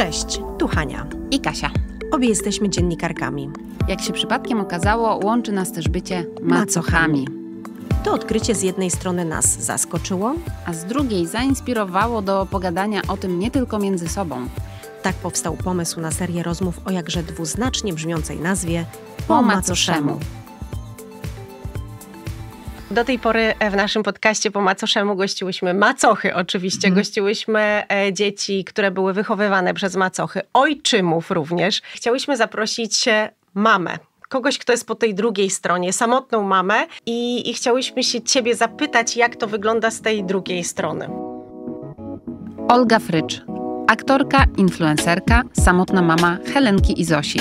Cześć, tu Hania i Kasia. Obie jesteśmy dziennikarkami. Jak się przypadkiem okazało, łączy nas też bycie macochami. To odkrycie z jednej strony nas zaskoczyło, a z drugiej zainspirowało do pogadania o tym nie tylko między sobą. Tak powstał pomysł na serię rozmów o jakże dwuznacznie brzmiącej nazwie Po, po macoszemu. Do tej pory w naszym podcaście po macoszemu gościłyśmy macochy, oczywiście. Mhm. Gościłyśmy e, dzieci, które były wychowywane przez macochy, ojczymów również. Chciałyśmy zaprosić e, mamę, kogoś, kto jest po tej drugiej stronie, samotną mamę i, i chciałyśmy się ciebie zapytać, jak to wygląda z tej drugiej strony. Olga Frycz, aktorka, influencerka, samotna mama Helenki i Zosi.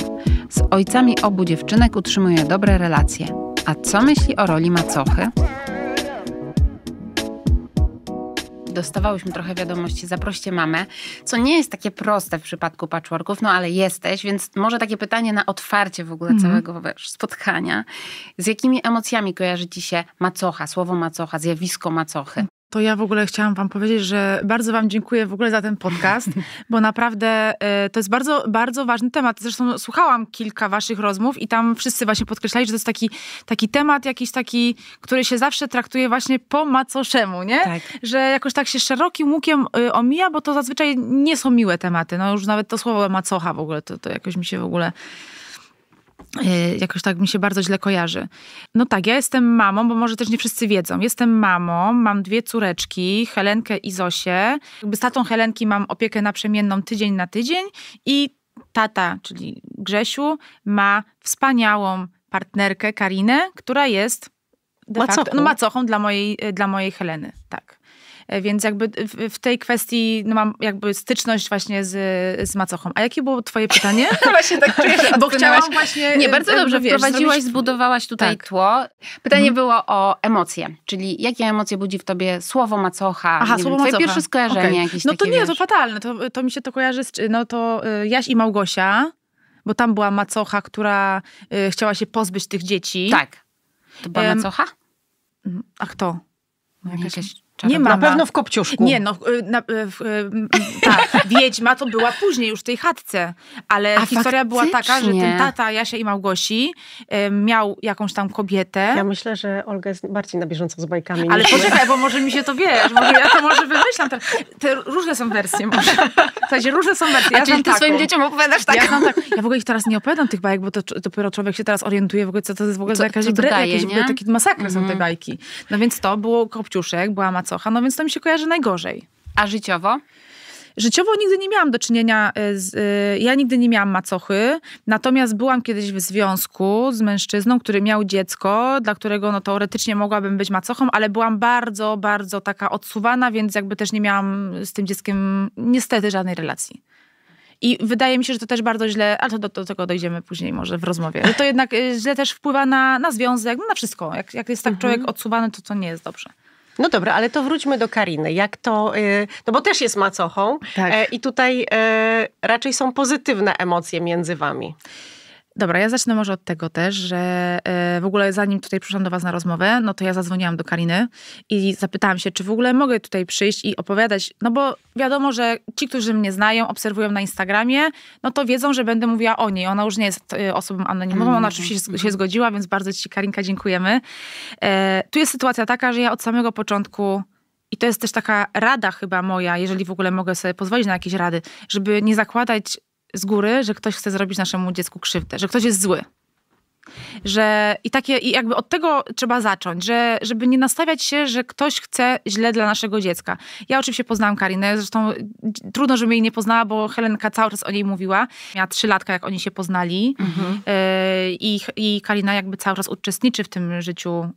Z ojcami obu dziewczynek utrzymuje dobre relacje a co myśli o roli macochy? dostawałyśmy trochę wiadomości, zaproście mamę, co nie jest takie proste w przypadku patchworków, no ale jesteś, więc może takie pytanie na otwarcie w ogóle mm. całego wiesz, spotkania. Z jakimi emocjami kojarzy ci się macocha, słowo macocha, zjawisko macochy? To ja w ogóle chciałam Wam powiedzieć, że bardzo Wam dziękuję w ogóle za ten podcast, bo naprawdę e, to jest bardzo, bardzo ważny temat. Zresztą słuchałam kilka Waszych rozmów i tam wszyscy właśnie podkreślali, że to jest taki, taki temat jakiś taki, który się zawsze traktuje właśnie po macoszemu, nie? Tak. Że jakoś tak się szerokim łukiem y, omija, bo to zazwyczaj nie są miłe tematy. No już nawet to słowo macocha w ogóle, to, to jakoś mi się w ogóle E, jakoś tak mi się bardzo źle kojarzy. No tak, ja jestem mamą, bo może też nie wszyscy wiedzą. Jestem mamą, mam dwie córeczki, Helenkę i Zosię. Jakby z tatą Helenki mam opiekę naprzemienną tydzień na tydzień i tata, czyli Grzesiu, ma wspaniałą partnerkę Karinę, która jest de macochą. no, macochą dla mojej, dla mojej Heleny, tak. E, więc jakby w tej kwestii no mam jakby styczność właśnie z, z macochą. A jakie było twoje pytanie? właśnie tak czuję, Bo chciałam właśnie... Nie, bardzo e, dobrze wiesz, wprowadziłaś, zbudowałaś tutaj tak. tło. Pytanie mhm. było o emocje, czyli jakie emocje budzi w tobie słowo macocha? Aha, słowo wiem, macocha. pierwsze skojarzenie okay. jakieś No to takie, nie, wiesz. to fatalne, to, to mi się to kojarzy z... No to y, Jaś i Małgosia, bo tam była macocha, która y, chciała się pozbyć tych dzieci. Tak. To była macocha? A kto? No jakaś... jakaś nie ma. Na pewno w Kopciuszku. Nie, no, y, na, y, w, y, ta Wiedźma to była później już w tej chatce, ale A historia była taka, że ten tata Jasia i Małgosi miał jakąś tam kobietę. Ja myślę, że Olga jest bardziej na bieżąco z bajkami. Ale poczekaj, bo może mi się to wiesz, może ja to może wymyślam. Te, te różne są wersje może. W sensie różne są wersje. Ja A czyli ty taką. swoim dzieciom opowiadasz tak. Ja, ja w ogóle ich teraz nie opowiadam tych bajek, bo to dopiero człowiek się teraz orientuje w ogóle, co to jest w ogóle co, jakaś, co daje, jakieś, jakieś takie masakry mm są te mhm. bajki. No więc to było Kopciuszek, była Mac macocha, no więc to mi się kojarzy najgorzej. A życiowo? Życiowo nigdy nie miałam do czynienia, e, z, e, ja nigdy nie miałam macochy, natomiast byłam kiedyś w związku z mężczyzną, który miał dziecko, dla którego no, teoretycznie mogłabym być macochą, ale byłam bardzo, bardzo taka odsuwana, więc jakby też nie miałam z tym dzieckiem niestety żadnej relacji. I wydaje mi się, że to też bardzo źle, ale do, do tego dojdziemy później może w rozmowie, że to jednak e, źle też wpływa na, na związek, no na wszystko. Jak, jak jest tak mhm. człowiek odsuwany, to to nie jest dobrze. No dobra, ale to wróćmy do Kariny. Jak to, y, no bo też jest macochą tak. E, i tutaj e, raczej są pozytywne emocje między wami. Dobra, ja zacznę może od tego też, że e, w ogóle zanim tutaj przyszłam do Was na rozmowę, no to ja zadzwoniłam do Kariny i zapytałam się, czy w ogóle mogę tutaj przyjść i opowiadać, no bo wiadomo, że ci, którzy mnie znają, obserwują na Instagramie, no to wiedzą, że będę mówiła o niej. Ona już nie jest e, osobą anonimową, ona mm. oczywiście się zgodziła, więc bardzo Ci Karinka dziękujemy. E, tu jest sytuacja taka, że ja od samego początku i to jest też taka rada chyba moja, jeżeli w ogóle mogę sobie pozwolić na jakieś rady, żeby nie zakładać z góry, że ktoś chce zrobić naszemu dziecku krzywdę, że ktoś jest zły. Że i takie, i jakby od tego trzeba zacząć, że, żeby nie nastawiać się, że ktoś chce źle dla naszego dziecka. Ja oczywiście poznałam Karinę, zresztą trudno, żebym jej nie poznała, bo Helenka cały czas o niej mówiła. Miała trzy latka, jak oni się poznali mhm. y i, i Karina jakby cały czas uczestniczy w tym życiu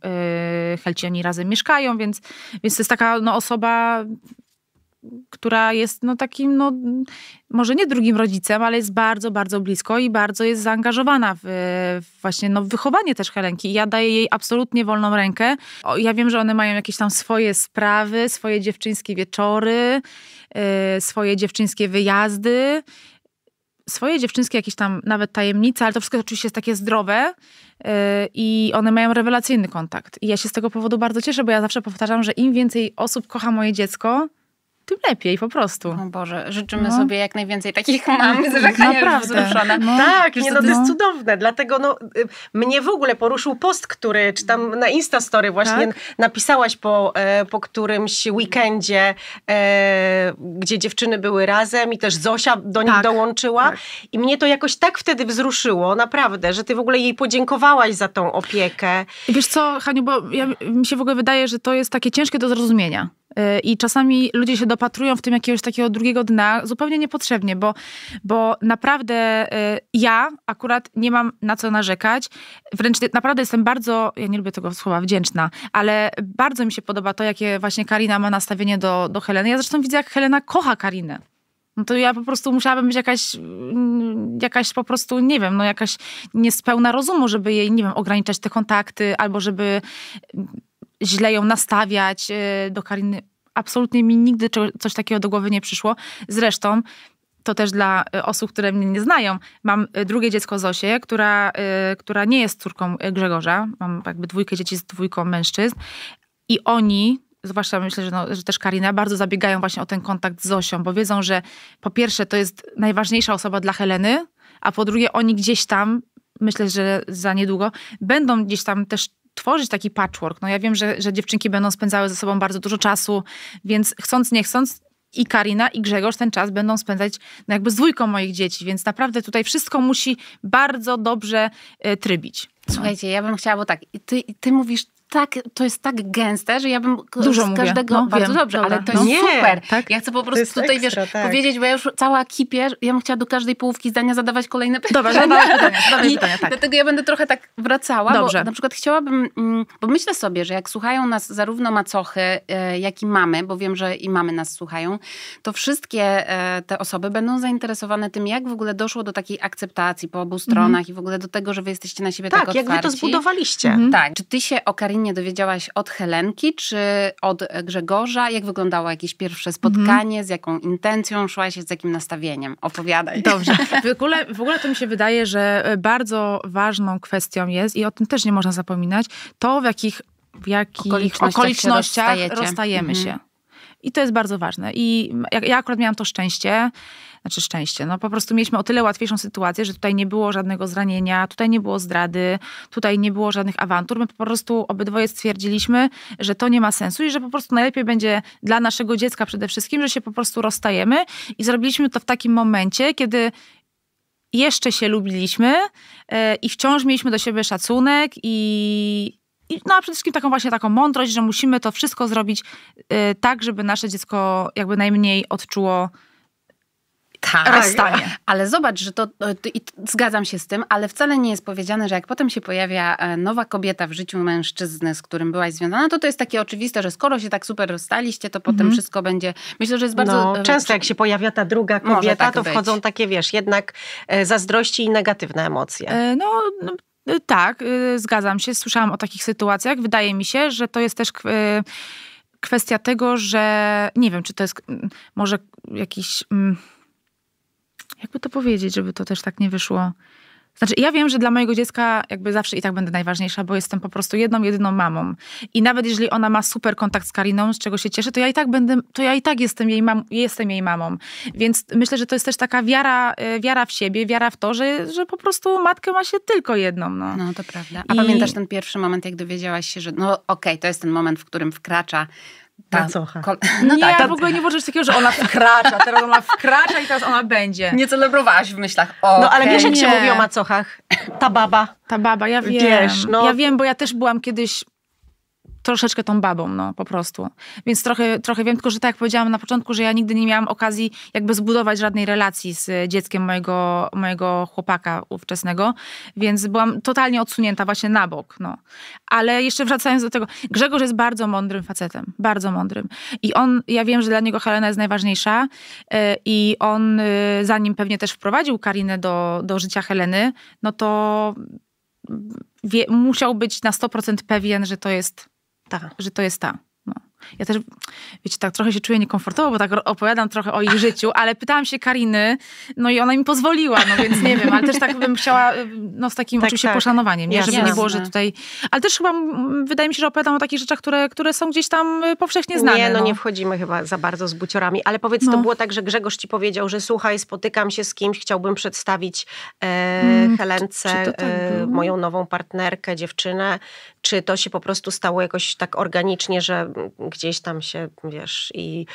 y Helci, oni razem mieszkają, więc, więc to jest taka no, osoba która jest no takim, no, może nie drugim rodzicem, ale jest bardzo, bardzo blisko i bardzo jest zaangażowana w, w właśnie no, w wychowanie też Helenki. I ja daję jej absolutnie wolną rękę. O, ja wiem, że one mają jakieś tam swoje sprawy, swoje dziewczyńskie wieczory, yy, swoje dziewczyńskie wyjazdy swoje dziewczynskie jakieś tam nawet tajemnice, ale to wszystko oczywiście jest takie zdrowe y, i one mają rewelacyjny kontakt. I ja się z tego powodu bardzo cieszę, bo ja zawsze powtarzam, że im więcej osób kocha moje dziecko, tym lepiej po prostu. O Boże, życzymy no. sobie jak najwięcej takich mam z naprawdę. wzruszone. No. Tak, nie, no, to no. jest cudowne, dlatego no, y, mnie w ogóle poruszył post, który, czy tam na Instastory właśnie tak? napisałaś po, e, po którymś weekendzie, e, gdzie dziewczyny były razem i też Zosia do nich tak. dołączyła tak. i mnie to jakoś tak wtedy wzruszyło, naprawdę, że ty w ogóle jej podziękowałaś za tą opiekę. I wiesz co, Haniu, bo ja, mi się w ogóle wydaje, że to jest takie ciężkie do zrozumienia. I czasami ludzie się dopatrują w tym jakiegoś takiego drugiego dna zupełnie niepotrzebnie, bo, bo naprawdę y, ja akurat nie mam na co narzekać. Wręcz naprawdę jestem bardzo, ja nie lubię tego słowa, wdzięczna, ale bardzo mi się podoba to, jakie właśnie Karina ma nastawienie do, do Heleny. Ja zresztą widzę, jak Helena kocha Karinę. No to ja po prostu musiałabym być jakaś, mm, jakaś po prostu, nie wiem, no jakaś niespełna rozumu, żeby jej, nie wiem, ograniczać te kontakty, albo żeby źle ją nastawiać y, do Kariny. Absolutnie mi nigdy coś takiego do głowy nie przyszło. Zresztą to też dla y, osób, które mnie nie znają. Mam y, drugie dziecko Zosię, która, która nie jest córką Grzegorza. Mam jakby dwójkę dzieci z dwójką mężczyzn. I oni, zwłaszcza myślę, że, no, że też Karina, bardzo zabiegają właśnie o ten kontakt z Zosią, bo wiedzą, że po pierwsze to jest najważniejsza osoba dla Heleny, a po drugie oni gdzieś tam, myślę, że za niedługo, będą gdzieś tam też tworzyć taki patchwork. No ja wiem, że, że dziewczynki będą spędzały ze sobą bardzo dużo czasu, więc chcąc, nie chcąc, i Karina, i Grzegorz ten czas będą spędzać no jakby z dwójką moich dzieci, więc naprawdę tutaj wszystko musi bardzo dobrze e, trybić. Słuchajcie, ja bym chciała, bo tak, ty, ty mówisz tak, to jest tak gęste, że ja bym Dużo z każdego... Mówię. No, bardzo wiem, dobrze, dobra. ale to no jest no, super. tak? Ja chcę po prostu tutaj, ekstra, wiesz, tak. powiedzieć, bo ja już cała kipię, ja bym chciała do każdej połówki zdania zadawać kolejne pytania. Dobra, zadawaj pytania, pytania tak. Dlatego ja będę trochę tak wracała, dobrze. bo na przykład chciałabym... Mm, bo myślę sobie, że jak słuchają nas zarówno macochy, e, jak i mamy, bo wiem, że i mamy nas słuchają, to wszystkie e, te osoby będą zainteresowane tym, jak w ogóle doszło do takiej akceptacji po obu mhm. stronach mm i w ogóle do tego, że wy jesteście na siebie tak, tak otwarci. Tak, jak wy to zbudowaliście. Mm Tak. Czy ty się o Karinie codziennie dowiedziałaś od Helenki czy od Grzegorza? Jak wyglądało jakieś pierwsze mhm. spotkanie? Z jaką intencją szłaś? Z jakim nastawieniem? Opowiadaj. Dobrze. W ogóle, w ogóle to mi się wydaje, że e, bardzo ważną kwestią jest, i o tym też nie można zapominać, to w jakich, w jakich okolicznościach, okolicznościach się rozstajemy się. Mhm. I to jest bardzo ważne. I ja, ja akurat miałam to szczęście znaczy szczęście. No po prostu mieliśmy o tyle łatwiejszą sytuację, że tutaj nie było żadnego zranienia, tutaj nie było zdrady, tutaj nie było żadnych awantur. My po prostu obydwoje stwierdziliśmy, że to nie ma sensu i że po prostu najlepiej będzie dla naszego dziecka przede wszystkim, że się po prostu rozstajemy i zrobiliśmy to w takim momencie, kiedy jeszcze się lubiliśmy e, i wciąż mieliśmy do siebie szacunek i, no a przede wszystkim taką właśnie taką mądrość, że musimy to wszystko zrobić e, tak, żeby nasze dziecko jakby najmniej odczuło tak, rozstanie. Ale zobacz, że to, i zgadzam się z tym, ale wcale nie jest powiedziane, że jak potem się pojawia e, nowa kobieta w życiu mężczyzny, z którym byłaś związana, to to jest takie oczywiste, że skoro się tak super rozstaliście, to potem mm -hmm. wszystko będzie. Myślę, że jest bardzo. No, e, często jak się pojawia ta druga kobieta, tak to być. wchodzą takie, wiesz, jednak e, zazdrości i negatywne emocje. E, no, no. Tak, zgadzam się. Słyszałam o takich sytuacjach. Wydaje mi się, że to jest też kwestia tego, że nie wiem, czy to jest może jakiś jakby to powiedzieć, żeby to też tak nie wyszło. Znaczy, ja wiem, że dla mojego dziecka jakby zawsze i tak będę najważniejsza, bo jestem po prostu jedną, jedyną mamą. I nawet jeżeli ona ma super kontakt z Kariną, z czego się cieszę, to ja i tak będę, to ja i tak jestem jej, mam, jestem jej mamą. Więc myślę, że to jest też taka wiara, e, wiara w siebie, wiara w to, że, że po prostu matkę ma się tylko jedną. No, no to prawda. A I... pamiętasz ten pierwszy moment, jak dowiedziałaś się, że no okej, okay, to jest ten moment, w którym wkracza Macocha. Kom- no nie, tak, ta... w ogóle nie możesz takiego, że ona wkracza, teraz ona wkracza i teraz ona będzie. Nie celebrowałaś w myślach. Okay, no ale wiesz, jak nie. się mówi o macochach? Ta baba. Ta baba, ja wiem. Wiesz, no. Ja wiem, bo ja też byłam kiedyś troszeczkę tą babą, no po prostu. Więc trochę, trochę wiem, tylko że tak jak powiedziałam na początku, że ja nigdy nie miałam okazji jakby zbudować żadnej relacji z dzieckiem mojego, mojego chłopaka ówczesnego, więc byłam totalnie odsunięta właśnie na bok, no. Ale jeszcze wracając do tego, Grzegorz jest bardzo mądrym facetem, bardzo mądrym. I on, ja wiem, że dla niego Helena jest najważniejsza e, i on, e, zanim pewnie też wprowadził Karinę do, do życia Heleny, no to... Wie, musiał być na 100% pewien, że to jest ta. Że to jest ta ja też, wiecie, tak trochę się czuję niekomfortowo, bo tak opowiadam trochę o ich życiu, ale pytałam się Kariny, no i ona mi pozwoliła, no więc nie wiem, ale też tak bym chciała, no z takim tak, oczywiście tak. poszanowaniem, nie? żeby nie było, że tutaj... Ale też chyba wydaje mi się, że opowiadam o takich rzeczach, które, które są gdzieś tam y, powszechnie znane. Nie, no, no. nie wchodzimy chyba za bardzo z buciorami, ale powiedz, no. to było tak, że Grzegorz ci powiedział, że słuchaj, spotykam się z kimś, chciałbym przedstawić e, hmm, Helence, tak e, moją nową partnerkę, dziewczynę. Czy to się po prostu stało jakoś tak organicznie, że gdzieś tam się, wiesz, i...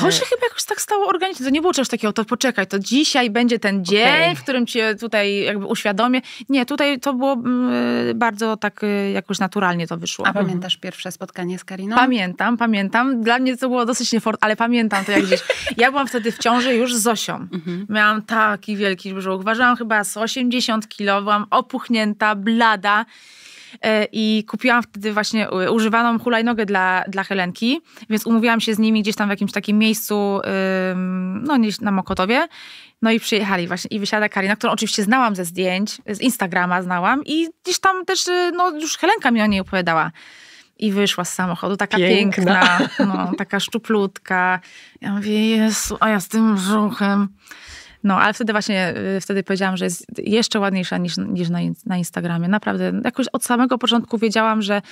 To e, się chyba jakoś tak stało organicznie, to nie było czegoś takiego, to poczekaj, to dzisiaj będzie ten dzień, okay. w którym cię tutaj jakby uświadomię. Nie, tutaj to było mm, e, bardzo tak e, jakoś naturalnie to wyszło. A pamiętasz pierwsze spotkanie z Kariną? Pamiętam, pamiętam. Dla mnie to było dosyć niefortunne, ale pamiętam to jak gdzieś. Ja byłam wtedy w ciąży już z Zosią. Mhm. Miałam taki wielki brzuch, ważyłam chyba z 80 kilo, byłam opuchnięta, blada. E, i kupiłam wtedy właśnie e, używaną hulajnogę dla, dla Helenki, więc umówiłam się z nimi gdzieś tam w jakimś takim miejscu, no nie na Mokotowie. No i przyjechali właśnie i wysiada Karina, którą oczywiście znałam ze zdjęć, z Instagrama znałam i gdzieś tam też, y, no już Helenka mi o niej opowiadała i wyszła z samochodu, taka piękna, piękna no, taka szczuplutka. Ja mówię, Jezu, a ja z tym brzuchem. No, ale wtedy właśnie, y, wtedy powiedziałam, że jest jeszcze ładniejsza niż, niż na, na Instagramie. Naprawdę, jakoś od samego początku wiedziałam, że,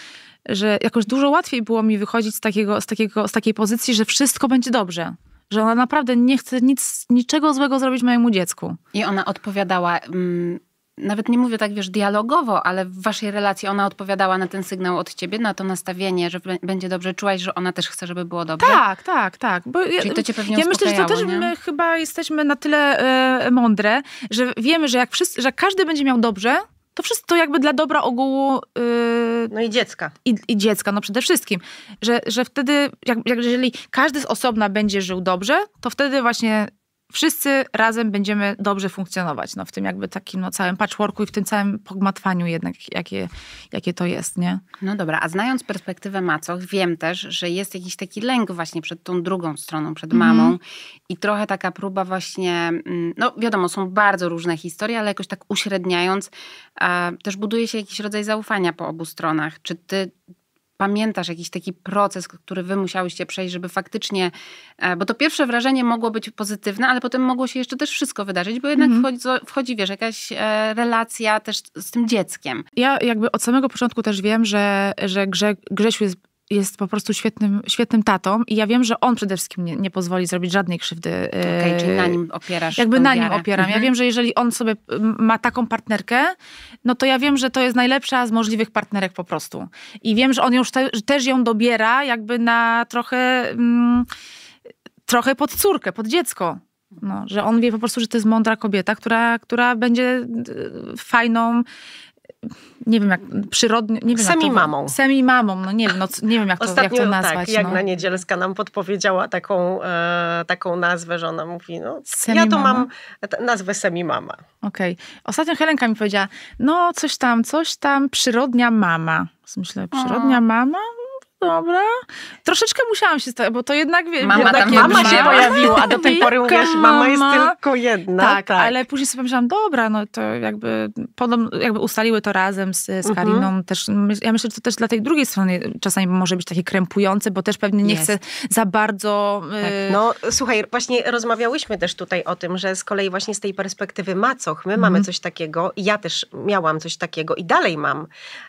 że jakoś dużo łatwiej było mi wychodzić z, takiego, z, takiego, z takiej pozycji, że wszystko będzie dobrze że ona naprawdę nie chce nic, niczego złego zrobić mojemu dziecku. I ona odpowiadała, mm, nawet nie mówię tak, wiesz, dialogowo, ale w waszej relacji ona odpowiadała na ten sygnał od ciebie, na to nastawienie, że będzie dobrze czułaś, że ona też chce, żeby było dobrze? Tak, tak, tak. Bo ja, Czyli to cię pewnie Ja myślę, że to też nie? my chyba jesteśmy na tyle e, mądre, że wiemy, że jak, wszyscy, że każdy będzie miał dobrze, to wszystko jakby dla dobra ogółu. Y, no i dziecka. I, I, dziecka, no przede wszystkim. Że, że wtedy, jak, jeżeli każdy z osobna będzie żył dobrze, to wtedy właśnie wszyscy razem będziemy dobrze funkcjonować, no w tym jakby takim no, całym patchworku i w tym całym pogmatwaniu jednak, jakie, jakie to jest, nie? No dobra, a znając perspektywę macoch, wiem też, że jest jakiś taki lęk właśnie przed tą drugą stroną, przed mhm. mamą i trochę taka próba właśnie, mm, no wiadomo, są bardzo różne historie, ale jakoś tak uśredniając, też buduje się jakiś rodzaj zaufania po obu stronach. Czy ty pamiętasz jakiś taki proces, który wy musiałyście przejść, żeby faktycznie, e, bo to pierwsze wrażenie mogło być pozytywne, ale potem mogło się jeszcze też wszystko wydarzyć, bo jednak mm wchodzi, wchodzi, wiesz, jakaś e, relacja też z tym dzieckiem. Ja jakby od samego początku też wiem, że, że Grze, Grzesiu jest jest po prostu świetnym, świetnym tatą i ja wiem, że on przede wszystkim nie, nie pozwoli zrobić żadnej krzywdy. E, Okej, okay, czyli na nim opierasz Jakby na wiarę. nim opieram. Ja mhm. wiem, że jeżeli on sobie ma taką partnerkę, no to ja wiem, że to jest najlepsza z możliwych partnerek po prostu. I wiem, że on już te, też ją dobiera jakby na trochę, mm, trochę pod córkę, pod dziecko. No, że on wie po prostu, że to jest mądra kobieta, która, która będzie fajną, nie wiem jak, przyrodnie, nie wiem Semi jak to, mamą. Semi mamą, no nie wiem, no, nie wiem jak, Ostatnio, to, jak to tak, nazwać. Tak, jak no. na niedzielska nam podpowiedziała taką, e, taką nazwę, że ona mówi, no semi ja to mam nazwę semi mama. Okej. Okay. Ostatnio Helenka mi powiedziała, no coś tam, coś tam, przyrodnia mama. Myślę, przyrodnia mama? dobra. Troszeczkę musiałam się stać, bo to jednak... Wie, mama, jednak mama się pojawiła, a do tej pory mówiłaś, mama jest tylko jedna. Tak, tak, ale później sobie pomyślałam, dobra, no to jakby, podobno, jakby ustaliły to razem z, z mhm. Kariną. Mhm. Też, ja myślę, że to też dla tej drugiej strony czasami może być takie krępujące, bo też pewnie nie jest. chcę za bardzo... Y, tak. No słuchaj, właśnie rozmawiałyśmy też tutaj o tym, że z kolei właśnie z tej perspektywy macoch, my mhm. mamy coś takiego, ja też miałam coś takiego i dalej mam,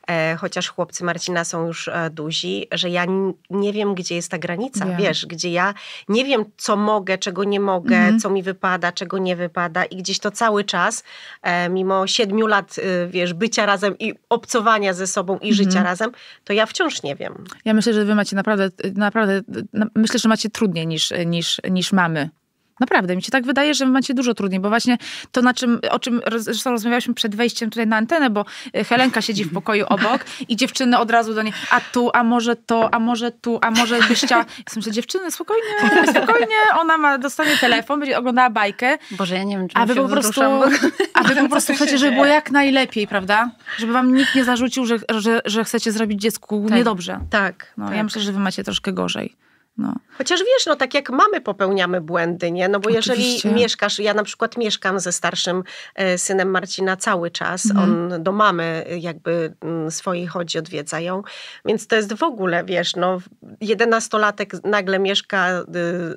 e, chociaż chłopcy Marcina są już e, duzi, że ja nie wiem, gdzie jest ta granica, yeah. wiesz, gdzie ja nie wiem, co mogę, czego nie mogę, mm -hmm. co mi wypada, czego nie wypada i gdzieś to cały czas, e, mimo siedmiu lat, e, wiesz, bycia razem i obcowania ze sobą i mm -hmm. życia razem, to ja wciąż nie wiem. Ja myślę, że wy macie naprawdę, y, naprawdę, y, na, myślę, że macie trudniej niż, niż, niż mamy. Naprawdę, mi się tak wydaje, że macie dużo trudniej, bo właśnie to, na czym, o czym zresztą rozmawialiśmy przed wejściem tutaj na antenę, bo y, Helenka siedzi w pokoju obok i dziewczyny od razu do niej, a tu, a może to, a może tu, a może byś chciała... Ja sobie myślę, dziewczyny, spokojnie, spokojnie, ona ma, dostanie telefon, będzie oglądała bajkę. Boże, ja nie wiem, czy aby się po prostu, Aby po prostu chcecie, żeby było jak najlepiej, prawda? Żeby wam nikt nie zarzucił, że, że, że chcecie zrobić dziecku tak. niedobrze. Tak. No, tak. Ja myślę, że wy macie troszkę gorzej. No. Chociaż wiesz, no tak jak mamy popełniamy błędy, nie? No bo Oczywiście. jeżeli mieszkasz, ja na przykład mieszkam ze starszym e, synem Marcina cały czas, mhm. on do mamy e, jakby mm, swojej chodzi, odwiedza ją, więc to jest w ogóle, wiesz, no jedenastolatek nagle mieszka, e,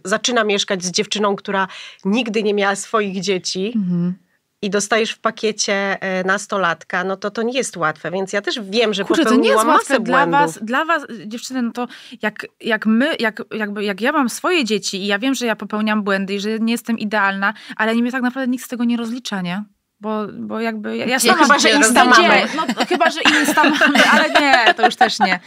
zaczyna mieszkać z dziewczyną, która nigdy nie miała swoich dzieci. Mhm i dostajesz w pakiecie e, nastolatka, no to to nie jest łatwe, więc ja też wiem, że Kurczę, to nie jest łatwe dla was, dla was, dziewczyny, no to jak, jak my, jak, jakby, jak ja mam swoje dzieci i ja wiem, że ja popełniam błędy i że nie jestem idealna, ale mnie tak naprawdę nikt z tego nie rozlicza, nie? Bo, bo jakby ja, ja sama chyba, że instamamy. No, no, chyba, że instamamy, ale nie, to już też nie.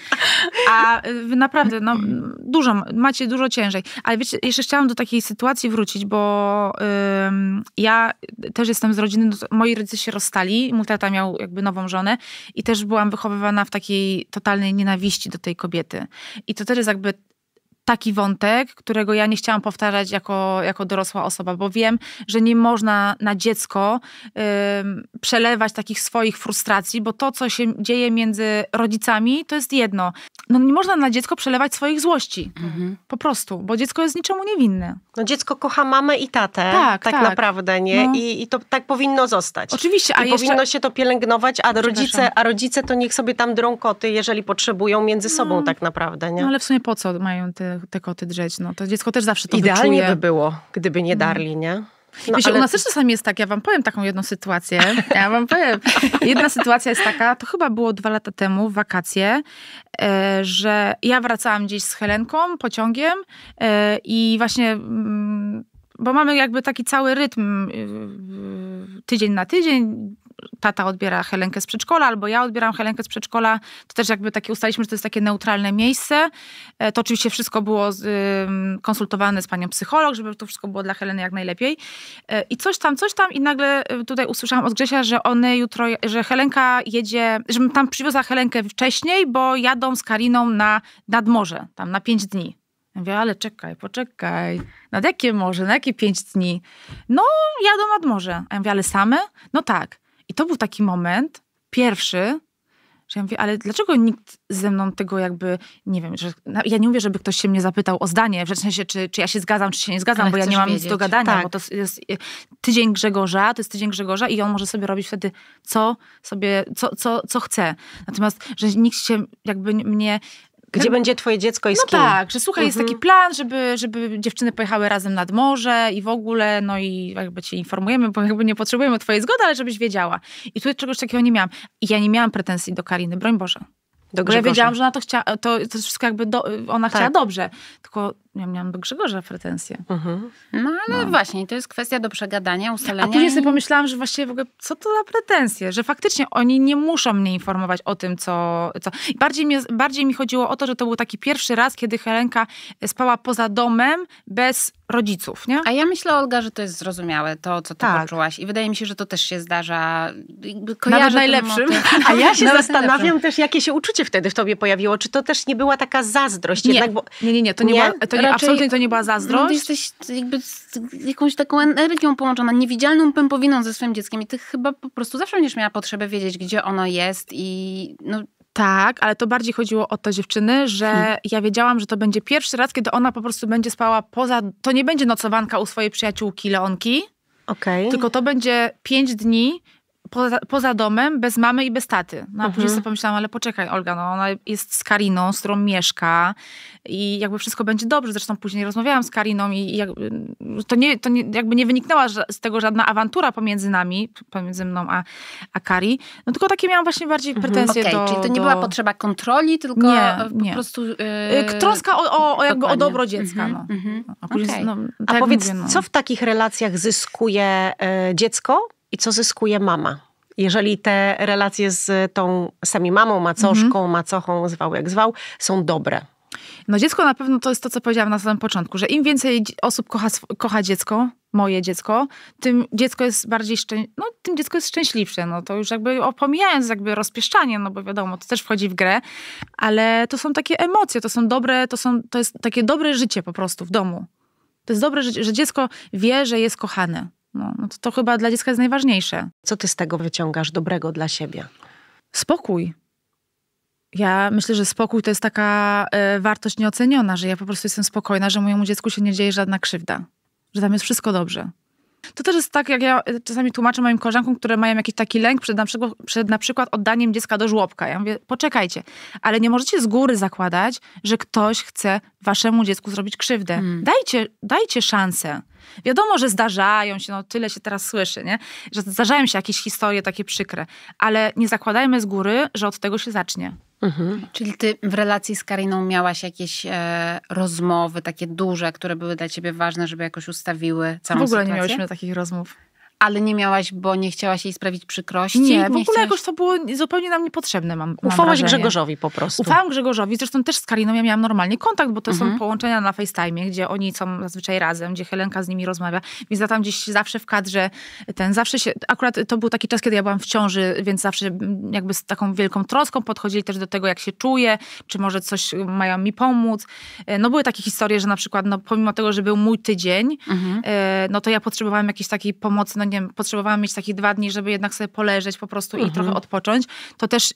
A wy naprawdę, no, dużo, macie dużo ciężej. Ale wiecie, jeszcze chciałam do takiej sytuacji wrócić, bo ym, ja też jestem z rodziny, no, moi rodzice się rozstali, mój tata miał jakby nową żonę i też byłam wychowywana w takiej totalnej nienawiści do tej kobiety. I to też jest jakby taki wątek, którego ja nie chciałam powtarzać jako, jako dorosła osoba, bo wiem, że nie można na dziecko przelewać takich swoich frustracji, bo to, co się dzieje między rodzicami, to jest jedno. No nie można na dziecko przelewać swoich złości. Mhm. Po prostu, bo dziecko jest niczemu niewinne. No dziecko kocha mamę i tatę. Tak, tak, tak. naprawdę, nie? No. I, I to tak powinno zostać. Oczywiście, a I jeszcze... powinno się to pielęgnować, a rodzice, a rodzice to niech sobie tam drą koty, jeżeli potrzebują między sobą no. tak naprawdę, nie? No ale w sumie po co mają te te koty drzeć. No, to dziecko też zawsze to Idealnie wyczuje. by było, gdyby nie darli, nie? Mhm. No, Wiesz, ale... u nas też czasami jest tak, ja wam powiem taką jedną sytuację. Ja wam powiem. Jedna sytuacja jest taka, to chyba było dwa lata temu, w wakacje, e, że ja wracałam gdzieś z Helenką pociągiem e, i właśnie mm, bo mamy jakby taki cały rytm y, y, tydzień na tydzień, tata odbiera Helenkę z przedszkola, albo ja odbieram Helenkę z przedszkola, to też jakby takie ustaliśmy, że to jest takie neutralne miejsce. E, to oczywiście wszystko było konsultowane z panią psycholog, żeby to wszystko było dla Heleny jak najlepiej. E, I coś tam, coś tam i nagle y, tutaj usłyszałam od Grzesia, że one jutro, że Helenka jedzie, żebym tam przywiozła Helenkę wcześniej, bo jadą z Kariną na nad morze, tam na pięć dni. Ja mówię, ale czekaj, poczekaj. Nad jakie morze? Na jakie pięć dni? No, jadą nad morze. A ja mówię, ale same? No tak. I to był taki moment, pierwszy, że ja mówię, ale dlaczego nikt ze mną tego jakby, nie wiem, że, ja nie mówię, żeby ktoś się mnie zapytał o zdanie, w sensie, czy, czy ja się zgadzam, czy się nie zgadzam, ale bo ja nie mam wiedzieć. nic do gadania, tak. bo to jest y, tydzień Grzegorza, to jest tydzień Grzegorza i on może sobie robić wtedy, co sobie, co, co, co chce. Natomiast, że nikt się jakby mnie gdzie będzie twoje dziecko i no z kim? No tak, że słuchaj, mhm. jest taki mhm. plan, żeby, żeby dziewczyny pojechały razem nad morze i w ogóle, no i jakby cię informujemy, bo jakby nie potrzebujemy twojej zgody, ale żebyś wiedziała. I tutaj czegoś takiego nie miałam. I ja nie miałam pretensji do Kariny, broń Boże. Dobrze, bo ja wiedziałam, że ona to chciała, to, to wszystko jakby do, ona tak. chciała dobrze. Tylko ja miałam do Grzegorza pretensje. Mhm. No ale no. właśnie, to jest kwestia do przegadania, ustalenia. A później sobie pomyślałam, że właściwie w ogóle, co to za pretensje? Że faktycznie oni nie muszą mnie informować o tym, co... co. Bardziej, mi, bardziej mi chodziło o to, że to był taki pierwszy raz, kiedy Helenka spała poza domem, bez rodziców, nie? A ja myślę, Olga, że to jest zrozumiałe, to, co ty tak. poczułaś. I wydaje mi się, że to też się zdarza. Nawet najlepszym. A ja się Nawet zastanawiam też, jakie się uczucie wtedy w tobie pojawiło. Czy to też nie była taka zazdrość? Nie, Jednak, bo... nie, nie, nie, to nie, nie? była... To nie raczej, absolutnie to nie była zazdrość. Ty jesteś jakby z jakąś taką energią połączona, niewidzialną pępowiną ze swoim dzieckiem i ty chyba po prostu zawsze będziesz miała potrzebę wiedzieć, gdzie ono jest i no, tak, ale to bardziej chodziło o to dziewczyny, że hmm. ja wiedziałam, że to będzie pierwszy raz, kiedy ona po prostu będzie spała poza. To nie będzie nocowanka u swojej przyjaciółki Leonki. Okay. Tylko to będzie pięć dni poza, poza, domem, bez mamy i bez taty. No a mhm. później sobie pomyślałam, ale poczekaj Olga, no ona jest z Kariną, z którą mieszka i jakby wszystko będzie dobrze. Zresztą później rozmawiałam z Kariną i, i jakby, to, nie, to nie, jakby nie wyniknęła z tego żadna awantura pomiędzy nami, pomiędzy mną a, a Kari. No tylko takie miałam właśnie bardziej mhm. pretensje mhm, okay. do... Czyli to nie do... była potrzeba kontroli, tylko nie, po nie. prostu... Yy... Troska o, o, o, jakby o dobro dziecka. Mhm, no. Mhm. A, później, okay. no, tak a powiedz, mówię, no. co w takich relacjach zyskuje y, dziecko? i co zyskuje mama. Jeżeli te relacje z tą sami mamą, macoszką, mhm. macochą, zwał jak zwał, są dobre. No dziecko na pewno to jest to, co powiedziałam na samym początku, że im więcej osób kocha, kocha dziecko, moje dziecko, tym dziecko jest bardziej szczę- no, tym dziecko jest szczęśliwsze. No to już jakby opomijając jakby rozpieszczanie, no bo wiadomo, to też wchodzi w grę, ale to są takie emocje, to są dobre, to, są, to jest takie dobre życie po prostu w domu. To jest dobre, życie, że dziecko wie, że jest kochane. No, no to, to chyba dla dziecka jest najważniejsze. Co ty z tego wyciągasz dobrego dla siebie? Spokój. Ja myślę, że spokój to jest taka y, wartość nieoceniona, że ja po prostu jestem spokojna, że mojemu dziecku się nie dzieje żadna krzywda, że tam jest wszystko dobrze. To też jest tak, jak ja e, czasami tłumaczę moim koleżankom, które mają jakiś taki lęk przed na, przykład, przed na przykład oddaniem dziecka do żłobka. Ja mówię, poczekajcie, ale nie możecie z góry zakładać, że ktoś chce waszemu dziecku zrobić krzywdę. Hmm. Dajcie, dajcie szansę. Wiadomo, że zdarzają się, no tyle się teraz słyszy, nie? że zdarzają się jakieś historie takie przykre, ale nie zakładajmy z góry, że od tego się zacznie. Mhm. Czyli ty w relacji z Kariną miałaś jakieś e, rozmowy takie duże, które były dla ciebie ważne, żeby jakoś ustawiły całą sytuację? W ogóle sytuację? nie miałyśmy takich rozmów ale nie miałaś, bo nie chciałaś jej sprawić przykrości. Nie, w ogóle chciałaś... jakoś to było zupełnie nam niepotrzebne, mam, mam Ufałaś wrażenie. Grzegorzowi po prostu. Ufałam Grzegorzowi, zresztą też z Kariną ja miałam normalnie kontakt, bo to mhm. są połączenia na FaceTime, gdzie oni są zazwyczaj razem, gdzie Helenka z nimi rozmawia, więc ja tam gdzieś zawsze w kadrze ten, zawsze się, akurat to był taki czas, kiedy ja byłam w ciąży, więc zawsze jakby z taką wielką troską podchodzili też do tego, jak się czuję, czy może coś mają mi pomóc. E, no były takie historie, że na przykład, no pomimo tego, że był mój tydzień, mhm. E, no to ja potrzebowałam jakiejś takiej pomocy, no nie wiem, potrzebowałam mieć takich dwa dni, żeby jednak sobie poleżeć po prostu mhm. i trochę odpocząć, to też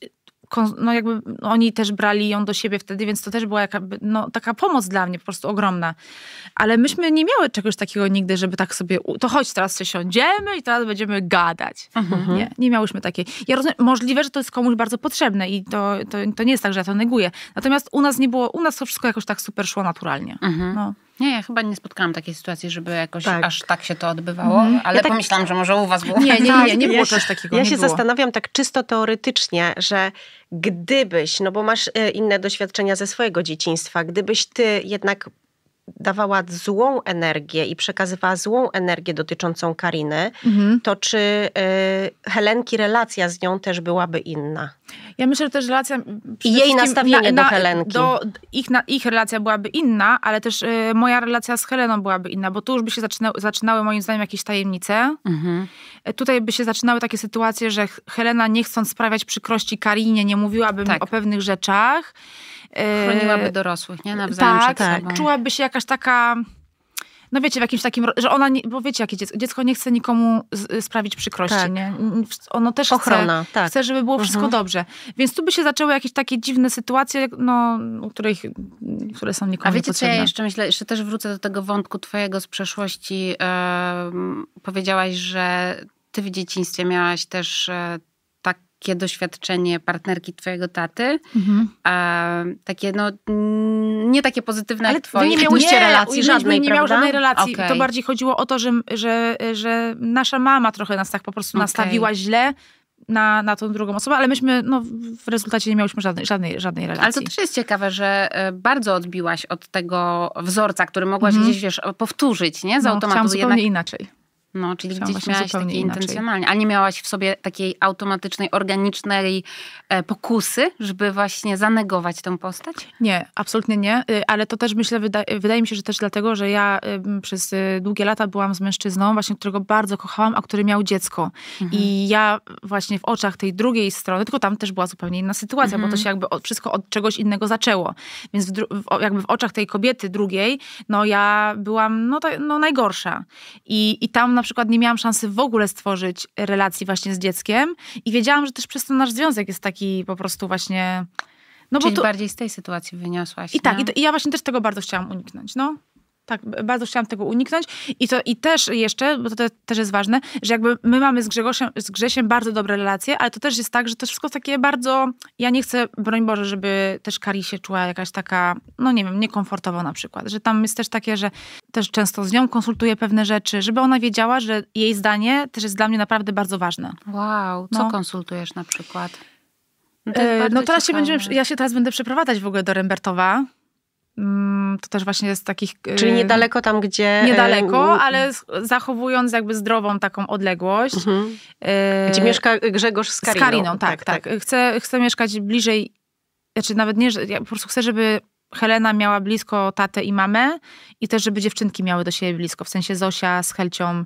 no jakby oni też brali ją do siebie wtedy, więc to też była no, taka pomoc dla mnie po prostu ogromna. Ale myśmy nie miały czegoś takiego nigdy, żeby tak sobie, to chodź teraz się siądziemy i teraz będziemy gadać. Mhm. Nie, nie miałyśmy takiej. Ja rozumiem, możliwe, że to jest komuś bardzo potrzebne i to, to, to nie jest tak, że ja to neguję. Natomiast u nas nie było, u nas to wszystko jakoś tak super szło naturalnie. Mhm. No. Nie, ja chyba nie spotkałam takiej sytuacji, żeby jakoś tak. aż tak się to odbywało, mm. ale ja tak... pomyślałam, że może u was było. Nie, nie, nie, nie, tak, nie było ja coś takiego. Ja się było. zastanawiam tak czysto teoretycznie, że gdybyś, no bo masz e, inne doświadczenia ze swojego dzieciństwa, gdybyś ty jednak dawała złą energię i przekazywała złą energię dotyczącą Kariny, mhm. to czy y, Helenki relacja z nią też byłaby inna? Ja myślę, że też relacja... Mm, I jej nastawienie na, do Helenki. Do, ich, na, ich relacja byłaby inna, ale też y, moja relacja z Heleną byłaby inna, bo tu już by się zaczyna, zaczynały moim zdaniem jakieś tajemnice. Mhm. E, tutaj by się zaczynały takie sytuacje, że Helena nie chcąc sprawiać przykrości Karinie, nie mówiłaby tak. mi o pewnych rzeczach. E, Chroniłaby dorosłych, nie? Nawzajem tak, przed tak. sobą. czułaby się jakaś taka no wiecie, w jakimś takim, że ona, nie, bo wiecie, jakie dziecko, dziecko nie chce nikomu z, y, sprawić przykrości, tak. nie? Ono też Ochrona, chce, tak. chce, żeby było wszystko mhm. dobrze. Więc tu by się zaczęły jakieś takie dziwne sytuacje, no, których, które są nikomu A wiecie, co ja jeszcze myślę, jeszcze też wrócę do tego wątku twojego z przeszłości. Yy, powiedziałaś, że ty w dzieciństwie miałaś też e, takie doświadczenie partnerki twojego taty, mhm. a takie no nie takie pozytywne Ale jak twoje. nie miałyście nie, relacji żadnej, nie prawda? żadnej relacji. Okay. To bardziej chodziło o to, że, że, że nasza mama trochę nas tak po prostu okay. nastawiła źle, na, na tą drugą osobę, ale myśmy no, w rezultacie nie miałyśmy żadnej, żadnej, żadnej relacji. Ale to też jest ciekawe, że e, bardzo odbiłaś od tego wzorca, który mogłaś mm -hmm. gdzieś wiesz, powtórzyć, nie? Z no, automatu. Chciałam zupełnie jednak... inaczej. No, czyli Chciałam gdzieś miałaś takie inaczej. intencjonalnie, a nie miałaś w sobie takiej automatycznej, organicznej e, pokusy, żeby właśnie zanegować tą postać? Nie, absolutnie nie, y, ale to też myślę, wydaje, wydaje mi się, że też dlatego, że ja y, przez y, długie lata byłam z mężczyzną, właśnie którego bardzo kochałam, a który miał dziecko. Mhm. I ja właśnie w oczach tej drugiej strony, tylko tam też była zupełnie inna sytuacja, mhm. bo to mhm. się jakby wszystko od czegoś innego zaczęło. Więc w, jakby w oczach tej kobiety drugiej, no ja byłam no, no najgorsza. I, i tam na przykład nie miałam szansy w ogóle stworzyć relacji właśnie z dzieckiem i wiedziałam, że też przez to nasz związek jest taki po prostu właśnie... No Czyli bo to bardziej z tej sytuacji wyniosłaś. I tak, nie? tak, i, to, i, ja właśnie też tego bardzo chciałam uniknąć, no. Tak, bardzo chciałam tego uniknąć. I to i też jeszcze, bo to też jest ważne, że jakby my mamy z, Grzegorzem, z Grzesiem bardzo dobre relacje, ale to też jest tak, że to wszystko takie bardzo. Ja nie chcę, broń Boże, żeby też Kari się czuła jakaś taka, no nie wiem, niekomfortowo na przykład. Że tam jest też takie, że też często z nią konsultuję pewne rzeczy, żeby ona wiedziała, że jej zdanie też jest dla mnie naprawdę bardzo ważne. Wow, co no. konsultujesz na przykład? No, no teraz ciekawe. się będziemy, ja się teraz będę przeprowadzać w ogóle do Rembertowa mm, to też właśnie jest takich... Y, Czyli niedaleko tam, gdzie... Y, niedaleko, ale zachowując jakby zdrową taką odległość. Mhm. Y, gdzie mieszka Grzegorz z Kariną. Z Kariną, tak, tak, tak. tak. Chcę, chcę mieszkać bliżej, znaczy nawet nie, ja po prostu chcę, żeby Helena miała blisko tatę i mamę i też, żeby dziewczynki miały do siebie blisko, w sensie Zosia z Helcią.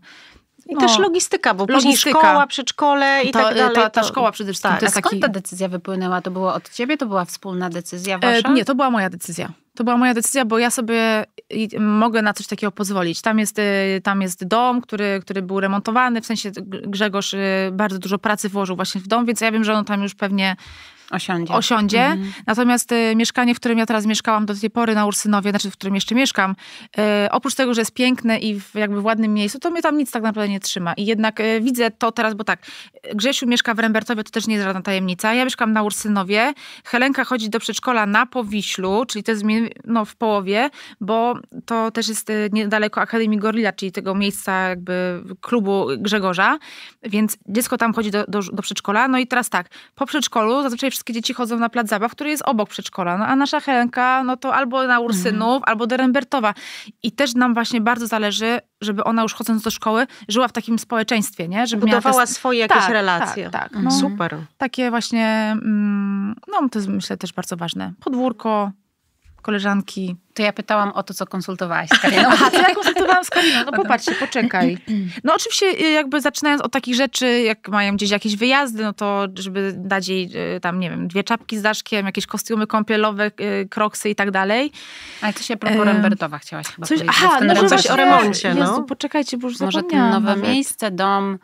I też no, logistyka, bo logistyka. szkoła, przedszkole i to, tak dalej. Ta, ta szkoła przede wszystkim. Tak. To skąd taki... ta decyzja wypłynęła? To była od ciebie? To była wspólna decyzja wasza? E, nie, to była moja decyzja. To była moja decyzja, bo ja sobie mogę na coś takiego pozwolić. Tam jest, y, tam jest dom, który, który był remontowany, w sensie Grzegorz y, bardzo dużo pracy włożył właśnie w dom, więc ja wiem, że on tam już pewnie Osiądzie. Osiądzie. Mhm. Natomiast y, mieszkanie, w którym ja teraz mieszkałam do tej pory na Ursynowie, znaczy w którym jeszcze mieszkam, y, oprócz tego, że jest piękne i w, jakby w ładnym miejscu, to mnie tam nic tak naprawdę nie trzyma. I jednak y, widzę to teraz, bo tak, Grzesiu mieszka w Rembertowie, to też nie jest żadna tajemnica. Ja mieszkam na Ursynowie, Helenka chodzi do przedszkola na Powiślu, czyli to jest no, w połowie, bo to też jest y, niedaleko Akademii Gorilla, czyli tego miejsca jakby klubu Grzegorza, więc dziecko tam chodzi do, do, do przedszkola. No i teraz tak, po przedszkolu zazwyczaj wszyscy wszystkie dzieci chodzą na plac zabaw, który jest obok przedszkola. No, a nasza Helenka, no to albo na Ursynów, mhm. albo do Rembertowa. I też nam właśnie bardzo zależy, żeby ona już chodząc do szkoły, żyła w takim społeczeństwie, nie? Żeby Budowała te... swoje tak, jakieś relacje. Tak, tak. No, Super. Takie właśnie, mm, no to jest myślę też bardzo ważne. Podwórko, koleżanki. To ja pytałam o to, co konsultowałaś z Kariną. Aha, co ja konsultowałam z Kariną? No popatrzcie, poczekaj. No oczywiście y, jakby zaczynając od takich rzeczy, jak mają gdzieś jakieś wyjazdy, no to żeby dać jej y, tam, nie wiem, dwie czapki z daszkiem, jakieś kostiumy kąpielowe, y, kroksy i tak dalej. Ale coś a propos e... Rembertowa chciałaś chyba coś, powiedzieć. Aha, no, coś o remoncie, Jezu, no. poczekajcie, bo już Może to nowe miejsce, dom...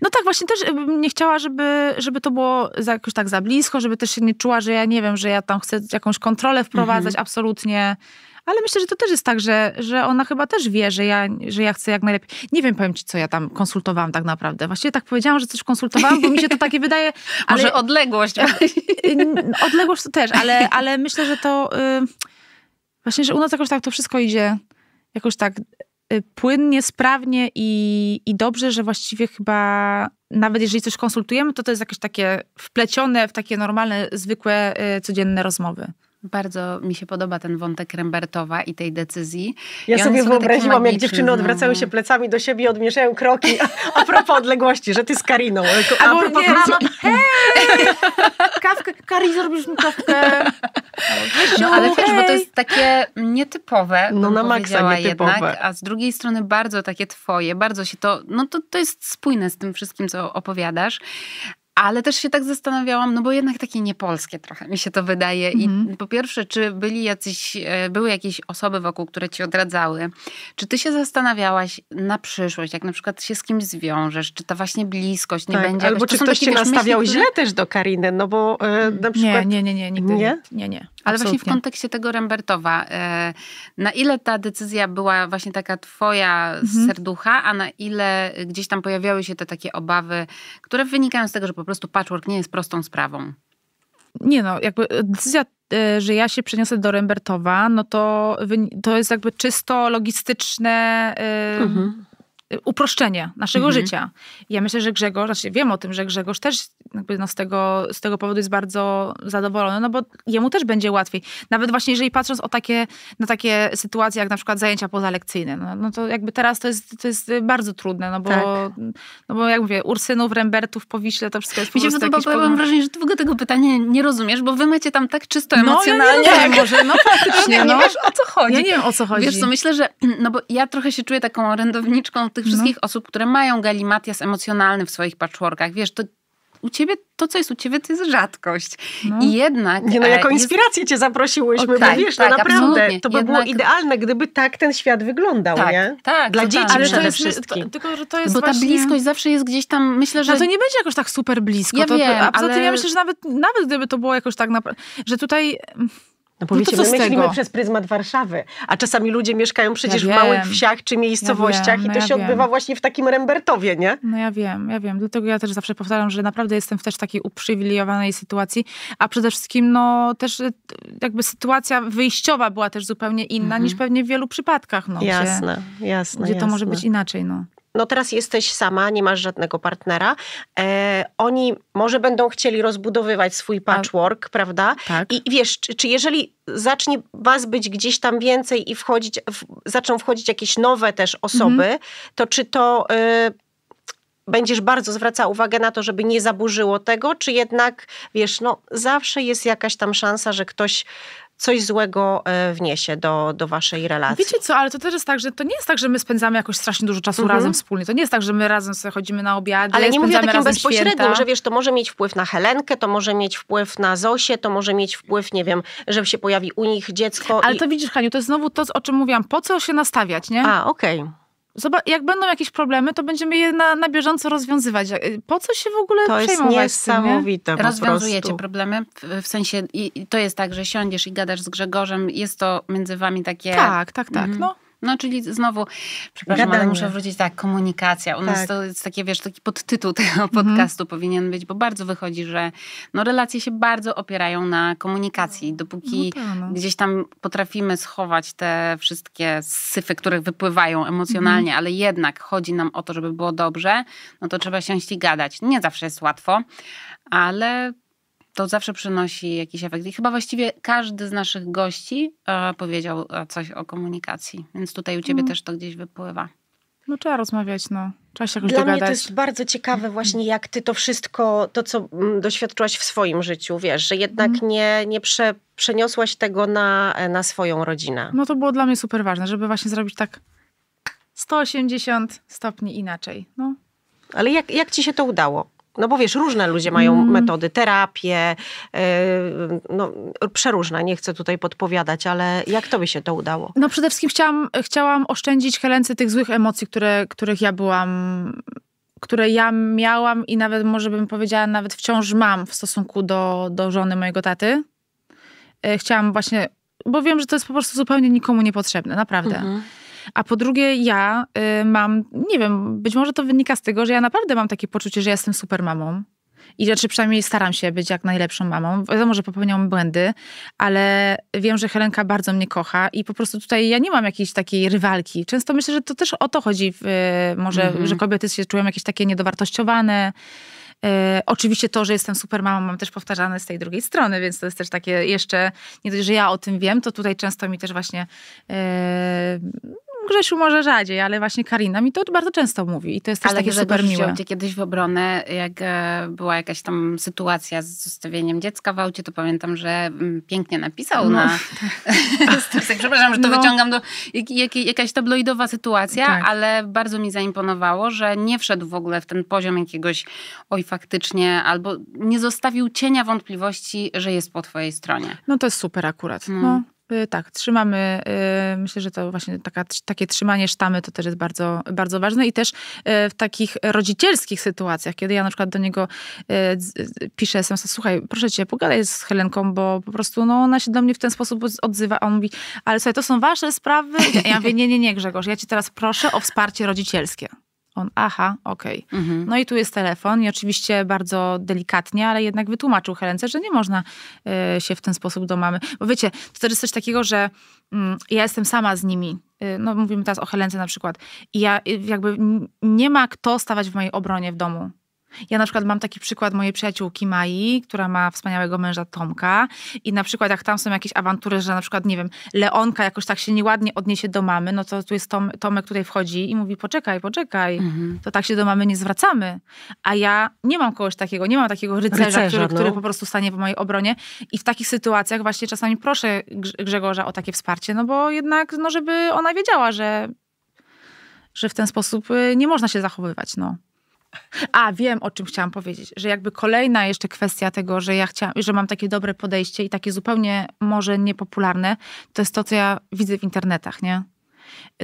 No tak, właśnie też y, nie chciała, żeby, żeby to było za, jakoś tak za blisko, żeby też się nie czuła, że ja nie wiem, że ja tam chcę jakąś kontrolę wprowadzać, mhm. absolutnie. Ale myślę, że to też jest tak, że, że ona chyba też wie, że ja, że ja chcę jak najlepiej. Nie wiem, powiem ci, co ja tam konsultowałam tak naprawdę. Właściwie tak powiedziałam, że coś konsultowałam, bo mi się to takie wydaje. Ale... Może odległość. odległość to też, ale, ale myślę, że to... Y, właśnie, że u nas jakoś tak to wszystko idzie jakoś tak Y, płynnie, sprawnie i, i dobrze, że właściwie chyba nawet jeżeli coś konsultujemy, to to jest jakieś takie wplecione w takie normalne, zwykłe, y, codzienne rozmowy. Bardzo mi się podoba ten wątek Rembertowa i tej decyzji. Ja sobie wyobraziłam, jak dziewczyny no. odwracają się plecami do siebie i odmierzają kroki a, propos odległości, że ty z Kariną. A, a propos nie, hej! Kawkę, Kari, zrobisz mi kawkę. No, ale wiesz, bo to jest takie nietypowe, no na maksa nietypowe. jednak, a z drugiej strony bardzo takie twoje, bardzo się to, no to, to jest spójne z tym wszystkim, co opowiadasz. Ale też się tak zastanawiałam, no bo jednak takie niepolskie trochę mi się to wydaje. Mhm. I po pierwsze, czy byli jacyś, e, były jakieś osoby wokół, które ci odradzały? Czy ty się zastanawiałaś na przyszłość, jak na przykład się z kimś zwiążesz, czy ta właśnie bliskość nie tak, będzie Albo czy ktoś cię nastawiał myśli, źle też do Kariny, no bo e, na przykład... Nie, nie, nie, nie, nigdy nie. Nie, nie. Ale Absolutnie. właśnie w kontekście tego Rembertowa, e, na ile ta decyzja była właśnie taka twoja mhm. serducha, a na ile gdzieś tam pojawiały się te takie obawy, które wynikają z tego, że po prostu patchwork nie jest prostą sprawą? Nie no, jakby decyzja, e, że ja się przeniosę do Rembertowa, no to to jest jakby czysto logistyczne... Mhm uproszczenie naszego mhm. życia. Ja myślę, że Grzegorz, znaczy wiem o tym, że Grzegorz też jakby no z, tego, z tego powodu jest bardzo zadowolony, no bo jemu też będzie łatwiej. Nawet właśnie jeżeli patrząc o takie, na takie sytuacje, jak na przykład zajęcia pozalekcyjne, no, no to jakby teraz to jest, to jest bardzo trudne, no bo, tak. no bo jak mówię, Ursynów, Rembertów, Powiśle, to wszystko jest po prostu jakieś... Mam wrażenie, że długo tego pytania nie rozumiesz, bo wy macie tam tak czysto emocjonalnie. No, ja nie może, no faktycznie. No. Nie wiesz o co chodzi. Ja nie wiem o co chodzi. Wiesz co, myślę, że, no bo ja trochę się czuję taką orędowniczką tych wszystkich no. osób, które mają galimatias emocjonalny w swoich patchworkach. Wiesz, to u ciebie, to co jest u ciebie, to jest rzadkość. No. I jednak... Nie no, jako e, jest... inspirację cię zaprosiłyśmy, o, tak, bo wiesz, tak, naprawdę, absolutnie. to by jednak... było idealne, gdyby tak ten świat wyglądał, tak, nie? Tak, Dla dzieci ale przede jest, wszystkim. To, tylko, że to jest Bo właśnie... ta bliskość zawsze jest gdzieś tam, myślę, że... No to nie będzie jakoś tak super blisko. Ja to, wiem, a poza ale... tym ja myślę, że nawet, nawet gdyby to było jakoś tak, naprawdę, że tutaj no, no powiecie, no my myślimy przez pryzmat Warszawy, a czasami ludzie mieszkają przecież ja w małych wsiach czy miejscowościach ja wiem, i no to ja się wiem. odbywa właśnie w takim Rembertowie, nie? No ja wiem, ja wiem. Dlatego ja też zawsze powtarzam, że naprawdę jestem w też takiej uprzywilejowanej sytuacji, a przede wszystkim no też y, jakby sytuacja wyjściowa była też zupełnie inna mhm. niż pewnie w wielu przypadkach. No, jasne, gdzie, jasne. Gdzie jasne. to może być inaczej, no no teraz jesteś sama, nie masz żadnego partnera. E, oni może będą chcieli rozbudowywać swój tak. patchwork, A, prawda? Tak. I wiesz, czy, czy, jeżeli zacznie was być gdzieś tam więcej i wchodzić, w, zaczną wchodzić jakieś nowe też osoby, mhm. to czy to... Y, będziesz bardzo zwracał uwagę na to, żeby nie zaburzyło tego, czy jednak, wiesz, no zawsze jest jakaś tam szansa, że ktoś coś złego e, wniesie do, do waszej relacji. Wiecie co, ale to też jest tak, że to nie jest tak, że my spędzamy jakoś strasznie dużo czasu mhm. razem wspólnie. To nie jest tak, że my razem sobie chodzimy na obiady, Ale nie mówię o takim bezpośrednim, święta. że wiesz, to może mieć wpływ na Helenkę, to może mieć wpływ na Zosię, to może mieć wpływ, nie wiem, że się pojawi u nich dziecko. Ale i... to widzisz, Haniu, to jest znowu to, o czym mówiłam. Po co się nastawiać, nie? A, okej. Okay jak będą jakieś problemy, to będziemy je na, na bieżąco rozwiązywać. E, po co się w ogóle to przejmować? To jest niesamowite. Tym, nie? Rozwiązujecie prostu. problemy, w sensie i, i to jest tak, że siądziesz i gadasz z Grzegorzem, jest to między wami takie... Tak, tak, tak. Mhm. No. No, czyli znowu, przepraszam, Gadanie. ale muszę wrócić, tak, komunikacja. U tak. nas to jest takie, wiesz, taki podtytuł tego mhm. podcastu mhm. powinien być, bo bardzo wychodzi, że no, relacje się bardzo opierają na komunikacji. No, Dopóki no to, tak, no. gdzieś tam potrafimy schować te wszystkie syfy, które wypływają emocjonalnie, mhm. ale jednak chodzi nam o to, żeby było dobrze, no to trzeba się ścigać. Nie zawsze jest łatwo, ale to zawsze przynosi jakiś efekt. I chyba właściwie każdy z naszych gości e, powiedział e, coś o komunikacji, więc tutaj u ciebie mm. też to gdzieś wypływa. No trzeba rozmawiać, no. Trzeba się jakoś Dla dogadać. mnie to jest bardzo ciekawe mm. właśnie, jak ty to wszystko, to co mm, doświadczyłaś w swoim życiu, wiesz, że jednak mm. nie, nie prze, przeniosłaś tego na, e, na swoją rodzinę. No to było dla mnie super ważne, żeby właśnie zrobić tak 180 stopni inaczej, no. Ale jak, jak ci się to udało? No bo wiesz, różne ludzie mają mm. metody, terapie, yy, no, przeróżne, nie chcę tutaj podpowiadać, ale jak tobie się to udało? No przede wszystkim chciałam, chciałam oszczędzić Helence tych złych emocji, które, których ja byłam, które ja miałam i nawet może bym powiedziała, nawet wciąż mam w stosunku do, do żony mojego taty. Yy, chciałam właśnie, bo wiem, że to jest po prostu zupełnie nikomu niepotrzebne, naprawdę. Mm -hmm a po drugie, ja y, mam, nie wiem, być może to wynika z tego, że ja naprawdę mam takie poczucie, że jestem super mamą. I znaczy przynajmniej staram się być jak najlepszą mamą. Wiadomo, że popełniam błędy, ale wiem, że Helenka bardzo mnie kocha i po prostu tutaj ja nie mam jakiejś takiej rywalki. Często myślę, że to też o to chodzi, w, y, może, mm -hmm. że kobiety się czują jakieś takie niedowartościowane. E, oczywiście to, że jestem super mamą, mam też powtarzane z tej drugiej strony, więc to jest też takie jeszcze, nie dość, że ja o tym wiem, to tutaj często mi też właśnie e, Grzesiu może rzadziej, ale właśnie Karina mi to bardzo często mówi i to jest też ale takie super miłe. Ale kiedyś w obronę, jak e, była jakaś tam sytuacja z zostawieniem dziecka w aucie, to pamiętam, że mm, pięknie napisał no. na... Tak. Przepraszam, że to no. wyciągam do... Jak, jak, jakaś tabloidowa sytuacja, tak. ale bardzo mi zaimponowało, że nie wszedł w ogóle w ten poziom jakiegoś oj faktycznie, albo nie zostawił cienia wątpliwości, że jest po twojej stronie. No to jest super akurat. No. no. Y, tak, trzymamy, y, myślę, że to właśnie taka, takie trzymanie sztamy to też jest bardzo, bardzo ważne i też y, w takich rodzicielskich sytuacjach, kiedy ja na przykład do niego piszę SMS, słuchaj, proszę cię, pogadaj z Helenką, bo po prostu no, ona się do mnie w ten sposób odzywa, a on mówi, ale słuchaj, to są wasze sprawy. Ja mówię, nie, nie, nie Grzegorz, ja ci teraz proszę o wsparcie rodzicielskie telefon. Aha, okej. Okay. Mhm. No i tu jest telefon i oczywiście bardzo delikatnie, ale jednak wytłumaczył Helence, że nie można y, się w ten sposób do mamy. Bo wiecie, to też jest coś takiego, że y, ja jestem sama z nimi. Y, no mówimy teraz o Helence na przykład. I ja e, jakby nie ma kto stawać w mojej obronie w domu. Ja na przykład mam taki przykład mojej przyjaciółki Mai, która ma wspaniałego męża Tomka i na przykład jak tam są jakieś awantury, że na przykład, nie wiem, Leonka jakoś tak się nieładnie odniesie do mamy, no to tu jest Tom, Tomek tutaj wchodzi i mówi poczekaj, poczekaj, mhm. to tak się do mamy nie zwracamy. A ja nie mam kogoś takiego, nie mam takiego rycerza, rycerza który, no. który, po prostu stanie w mojej obronie i w takich sytuacjach właśnie czasami proszę Grzegorza o takie wsparcie, no bo jednak, no żeby ona wiedziała, że, że w ten sposób y, nie można się zachowywać, no. A, wiem o czym chciałam powiedzieć, że jakby kolejna jeszcze kwestia tego, że ja chciałam, że mam takie dobre podejście i takie zupełnie może niepopularne, to jest to, co ja widzę w internetach, nie?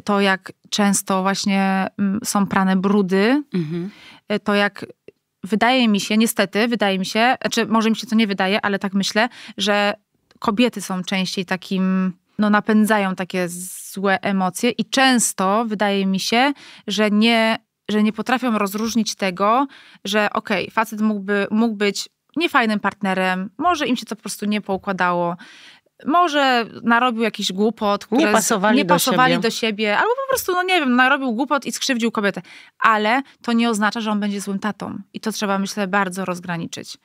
To jak często właśnie mm, są prane brudy, mhm. E, to jak wydaje mi się, niestety, wydaje mi się, znaczy może mi się to nie wydaje, ale tak myślę, że kobiety są częściej takim no, napędzają takie złe emocje i często wydaje mi się, że nie że nie potrafią rozróżnić tego, że okej, okay, facet mógłby, mógł być niefajnym partnerem, może im się to po prostu nie poukładało, może narobił jakiś głupot, nie pasowali, nie pasowali do, siebie. do, siebie. albo po prostu, no nie wiem, narobił głupot i skrzywdził kobietę. Ale to nie oznacza, że on będzie złym tatą. I to trzeba, myślę, bardzo rozgraniczyć.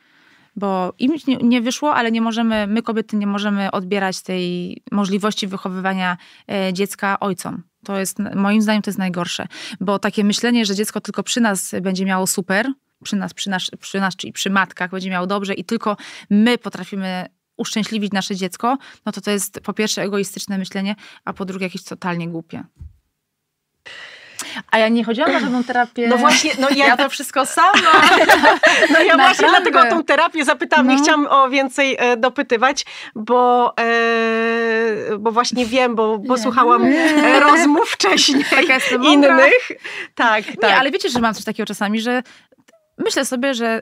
Bo im nie wyszło, ale nie możemy, my kobiety nie możemy odbierać tej możliwości wychowywania e, dziecka ojcom. To jest, moim zdaniem, to jest najgorsze, bo takie myślenie, że dziecko tylko przy nas będzie miało super, przy nas, przy nas, przy nas czyli przy matkach będzie miało dobrze i tylko my potrafimy uszczęśliwić nasze dziecko, no to to jest po pierwsze egoistyczne myślenie, a po drugie jakieś totalnie głupie. A ja nie chodziłam na żadną terapię. No właśnie, no ja, ja to wszystko sama. No ja Naprawdę. właśnie dlatego o tą terapię zapytałam, no. nie chciałam o więcej e, dopytywać, bo, e, bo właśnie wiem, bo, bo słuchałam e, rozmów wcześniej innych. Tak, tak. Nie, ale wiecie, że mam coś takiego czasami, że myślę sobie, że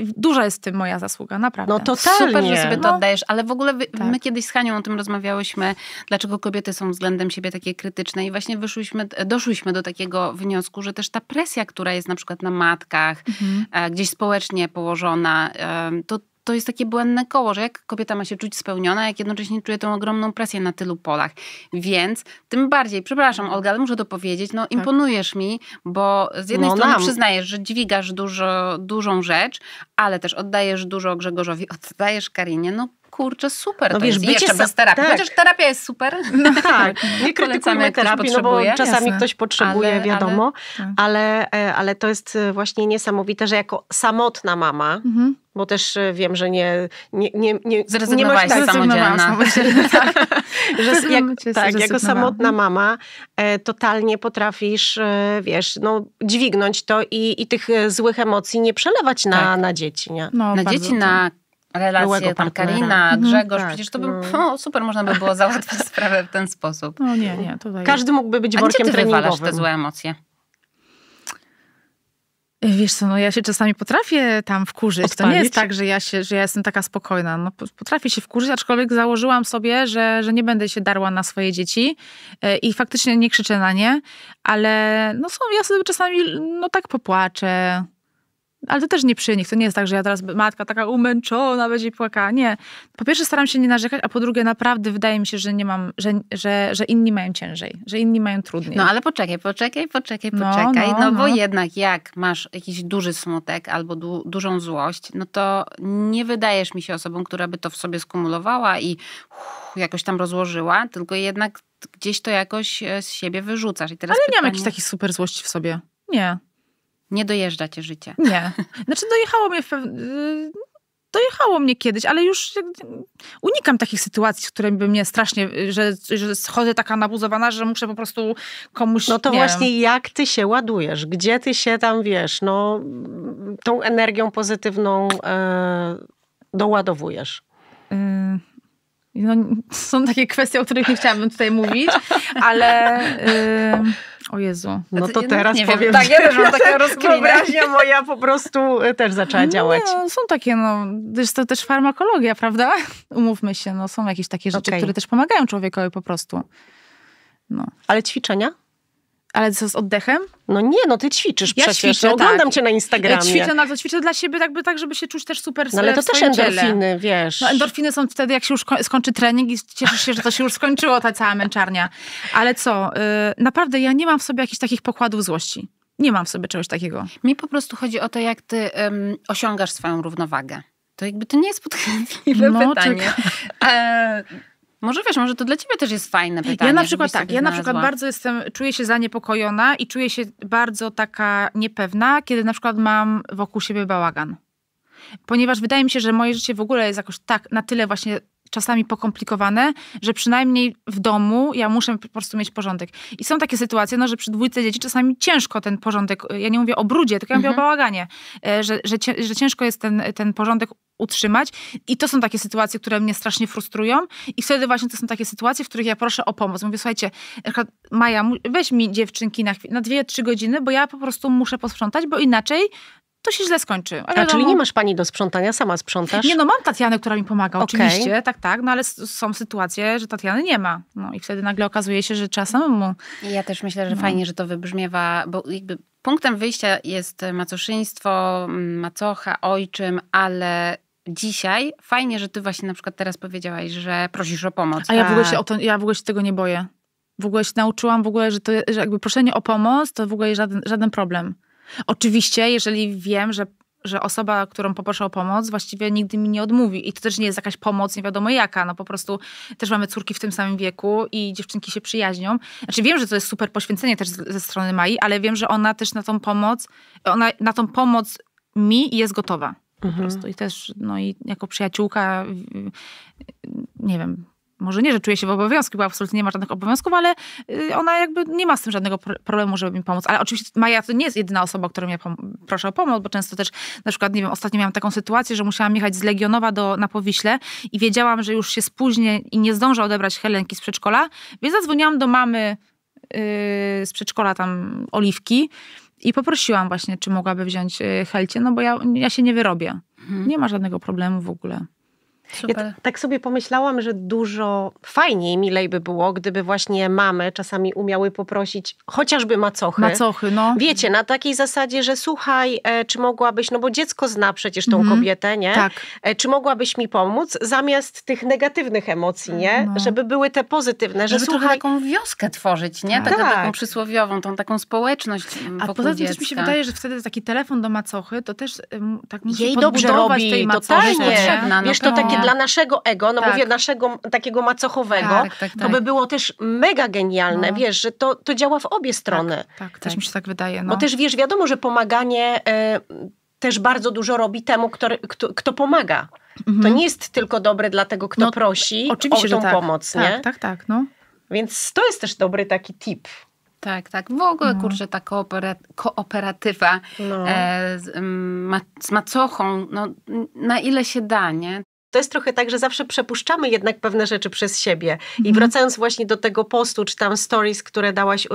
duża jest w tym moja zasługa, naprawdę. No totalnie. Super, że sobie to no. oddajesz, ale w ogóle wy, tak. my kiedyś z Hanią o tym rozmawiałyśmy, dlaczego kobiety są względem siebie takie krytyczne i właśnie wyszłyśmy, doszłyśmy do takiego wniosku, że też ta presja, która jest na przykład na matkach, mhm. E, gdzieś społecznie położona, e, to to jest takie błędne koło, że jak kobieta ma się czuć spełniona, jak jednocześnie czuje tą ogromną presję na tylu polach. Więc tym bardziej, przepraszam Olga, ale muszę to powiedzieć, no tak. imponujesz mi, bo z jednej no strony nam. przyznajesz, że dźwigasz dużo, dużą rzecz, ale też oddajesz dużo Grzegorzowi, oddajesz Karinie, no kurczę, super, no to wiesz, jest jeszcze sam, bez terapii. Tak. Chociaż terapia jest super. No tak, nie krytykujmy terapii, no bo czasami Jasne. ktoś potrzebuje, ale, wiadomo, ale, tak. ale, e, ale, to jest e, właśnie niesamowite, że jako samotna mama, mhm. bo też e, wiem, że nie... nie, nie, nie nie masz, samodzielna. Tak. Tak. że, jak, tak jako samotna mama totalnie potrafisz, wiesz, no, dźwignąć to i, i tych złych emocji nie przelewać na, tak. na dzieci. Nie? No, na dzieci, tak. na relacje tam Karina, mhm, Grzegorz, tak, przecież to by, no. super można by było załatwić sprawę w ten sposób. No nie, nie, tutaj... Każdy mógłby być workiem treningowym. A ty te złe emocje? E, wiesz co, no ja się czasami potrafię tam wkurzyć. Odpalić. To nie jest tak, że ja, się, że ja jestem taka spokojna. No, potrafię się wkurzyć, aczkolwiek założyłam sobie, że, że nie będę się darła na swoje dzieci e, i faktycznie nie krzyczę na nie, ale no są, ja sobie czasami no tak popłaczę, ale to też nie przy nich. To nie jest tak, że ja teraz matka taka umęczona będzie płakała. Nie. Po pierwsze staram się nie narzekać, a po drugie naprawdę wydaje mi się, że nie mam, że, że, że inni mają ciężej, że inni mają trudniej. No ale poczekaj, poczekaj, poczekaj, no, poczekaj. No, no, no bo no. jednak jak masz jakiś duży smutek albo du dużą złość, no to nie wydajesz mi się osobą, która by to w sobie skumulowała i uff, jakoś tam rozłożyła, tylko jednak gdzieś to jakoś e, z siebie wyrzucasz. I teraz ale pytanie... nie mam jakichś takich super złości w sobie. Nie. Nie dojeżdża cię życie. Nie. Znaczy dojechało mnie w y, dojechało mnie kiedyś, ale już unikam takich sytuacji, które by mnie strasznie, że, że schodzę taka nabuzowana, że muszę po prostu komuś... No to właśnie wiem. jak ty się ładujesz? Gdzie ty się tam, wiesz, no tą energią pozytywną e, doładowujesz? No, są takie kwestie, o których nie chciałabym tutaj mówić, ale... Yy... O Jezu. No znaczy, to no, teraz nie powiem. Tak, ja też mam taką rozkminę. moja po prostu y, też zaczęła no, działać. No, są takie, no, to też farmakologia, prawda? Umówmy się, no, są jakieś takie rzeczy, okay. które też pomagają człowiekowi po prostu. No. Ale ćwiczenia? Ale co z oddechem? No nie, no ty ćwiczysz ja przecież. Ćwiczę, oglądam tak. cię na Instagramie. Ćwiczę, no ćwiczę dla siebie tak, by, tak, żeby się czuć też super no, ale to też endorfiny, ciele. wiesz. No endorfiny są wtedy, jak się już skończy trening i cieszysz się, że to się już skończyło, ta cała męczarnia. Ale co, y, naprawdę ja nie mam w sobie jakichś takich pokładów złości. Nie mam w sobie czegoś takiego. Mi po prostu chodzi o to, jak ty osiągasz swoją równowagę. To jakby to nie jest podchwytliwe no, pytanie. Czeka. E, może wiesz, może to dla ciebie też jest fajne pytanie. Tak, ja na przykład tak, ja na przykład bardzo jestem, czuję się zaniepokojona i czuję się bardzo taka niepewna, kiedy na przykład mam wokół siebie bałagan. Ponieważ wydaje mi się, że moje życie w ogóle jest jakoś tak na tyle właśnie czasami pokomplikowane, że przynajmniej w domu ja muszę po prostu mieć porządek. I są takie sytuacje, no, że przy dwójce dzieci czasami ciężko ten porządek, ja nie mówię o brudzie, tylko ja mhm. mówię o mhm. bałaganie, e, że, że, że ciężko jest ten, ten porządek utrzymać. I to są takie sytuacje, które mnie strasznie frustrują. I wtedy właśnie to są takie sytuacje, w których ja proszę o pomoc. Mówię, słuchajcie, Maja, weź mi dziewczynki na, na dwie, trzy godziny, bo ja po prostu muszę posprzątać, bo inaczej to się źle skończy. Ale A, czyli nie masz pani do sprzątania, sama sprzątasz? Nie, no mam Tatianę, która mi pomaga, okay. oczywiście, tak, tak, no ale są sytuacje, że Tatiany nie ma. No i wtedy nagle okazuje się, że trzeba samemu. Ja też myślę, że no. fajnie, że to wybrzmiewa, bo jakby punktem wyjścia jest macoszyństwo, mm, macocha, ojczym, ale dzisiaj fajnie, że ty właśnie na przykład teraz powiedziałaś, że prosisz o pomoc. A ja w ogóle tak. się, o to, ja w ogóle się tego nie boję. W ogóle się nauczyłam w ogóle, że, to, że jakby proszenie o pomoc to w ogóle jest żaden, żaden problem. Oczywiście, jeżeli wiem, że, że osoba, którą poproszę o pomoc, właściwie nigdy mi nie odmówi. I to też nie jest jakaś pomoc, nie wiadomo jaka. No po prostu też mamy córki w tym samym wieku i dziewczynki się przyjaźnią. Znaczy wiem, że to jest super poświęcenie też ze strony Mai, ale wiem, że ona też na tą pomoc, ona na tą pomoc mi jest gotowa. Po mhm. prostu. I też, no i jako przyjaciółka, nie wiem, może nie, że czuję się w obowiązku, bo absolutnie nie ma żadnych obowiązków, ale y, ona jakby nie ma z tym żadnego problemu, żeby mi pomóc. Ale oczywiście Maja to nie jest jedyna osoba, którą mnie proszę o pomoc, bo często też na przykład, nie wiem, ostatnio miałam taką sytuację, że musiałam jechać z Legionowa do, na Powiśle i wiedziałam, że już się spóźnię i nie zdążę odebrać Helenki z przedszkola, więc zadzwoniłam do mamy yy, z przedszkola tam Oliwki i poprosiłam właśnie, czy mogłaby wziąć y, Helcie, no bo ja, ja się nie wyrobię. Mhm. Nie ma żadnego problemu w ogóle. Super. Ja tak sobie pomyślałam, że dużo fajniej, milej by było, gdyby właśnie mamy czasami umiały poprosić chociażby macochy. Macochy, no. Wiecie, na takiej zasadzie, że słuchaj, e, czy mogłabyś, no bo dziecko zna przecież tą mhm. kobietę, nie? Tak. E, czy mogłabyś mi pomóc? Zamiast tych negatywnych emocji, nie? No. no. Żeby były te pozytywne, że Żeby słuchaj... taką wioskę tworzyć, nie? Tak. Taką, taką przysłowiową, tą taką społeczność A poza tym też mi się wydaje, że wtedy taki telefon do macochy, to też um, tak musi Jej dobrze robi, tej macoszy. totalnie. Potrzebna, no Wiesz, to takie dla naszego ego, no tak. mówię naszego takiego macochowego, tak, tak, to by tak. było też mega genialne, no. wiesz, że to, to działa w obie tak, strony. Tak, tak, też mi się tak wydaje. No. Bo też wiesz, wiadomo, że pomaganie y, też bardzo dużo robi temu, kto, kto, kto pomaga. Mhm. To nie jest tylko dobre dla tego, kto no, prosi oczywiście, o tą tak. pomoc, nie? Tak, tak, tak, no. Więc to jest też dobry taki tip. Tak, tak. W ogóle, no. kurczę, ta kooperatywa no. E, z, mm, z macochą, no, na ile się da, nie? to jest trochę tak, że zawsze przepuszczamy jednak pewne rzeczy przez siebie. I mhm. wracając właśnie do tego postu, czy tam stories, które dałaś, y,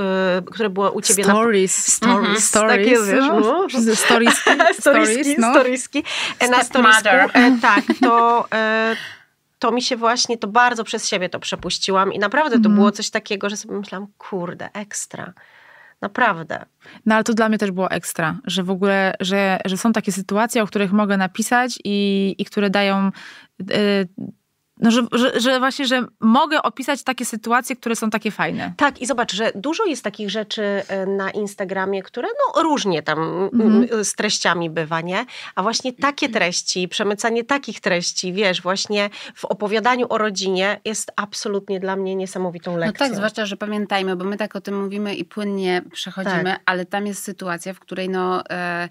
które było u ciebie stories. na... Stories. Mhm. Stories. Takie, wiesz, no. no. Stories. Storieski, no. storieski. E, na storiesku, e, tak, to e, to mi się właśnie, to bardzo przez siebie to przepuściłam i naprawdę to mm. było coś takiego, że sobie myślałam, kurde, ekstra. Naprawdę. No ale to dla mnie też było ekstra, że w ogóle, że, że są takie sytuacje, o których mogę napisać i, i które dają Y, no, że, że, że, właśnie, że mogę opisać takie sytuacje, które są takie fajne. Tak, i zobacz, że dużo jest takich rzeczy y, na Instagramie, które no różnie tam mm. z treściami bywa, nie? A właśnie takie treści, przemycanie takich treści, wiesz, właśnie w opowiadaniu o rodzinie jest absolutnie dla mnie niesamowitą lekcją. No tak, zwłaszcza, że pamiętajmy, bo my tak o tym mówimy i płynnie przechodzimy, tak. ale tam jest sytuacja, w której no... E,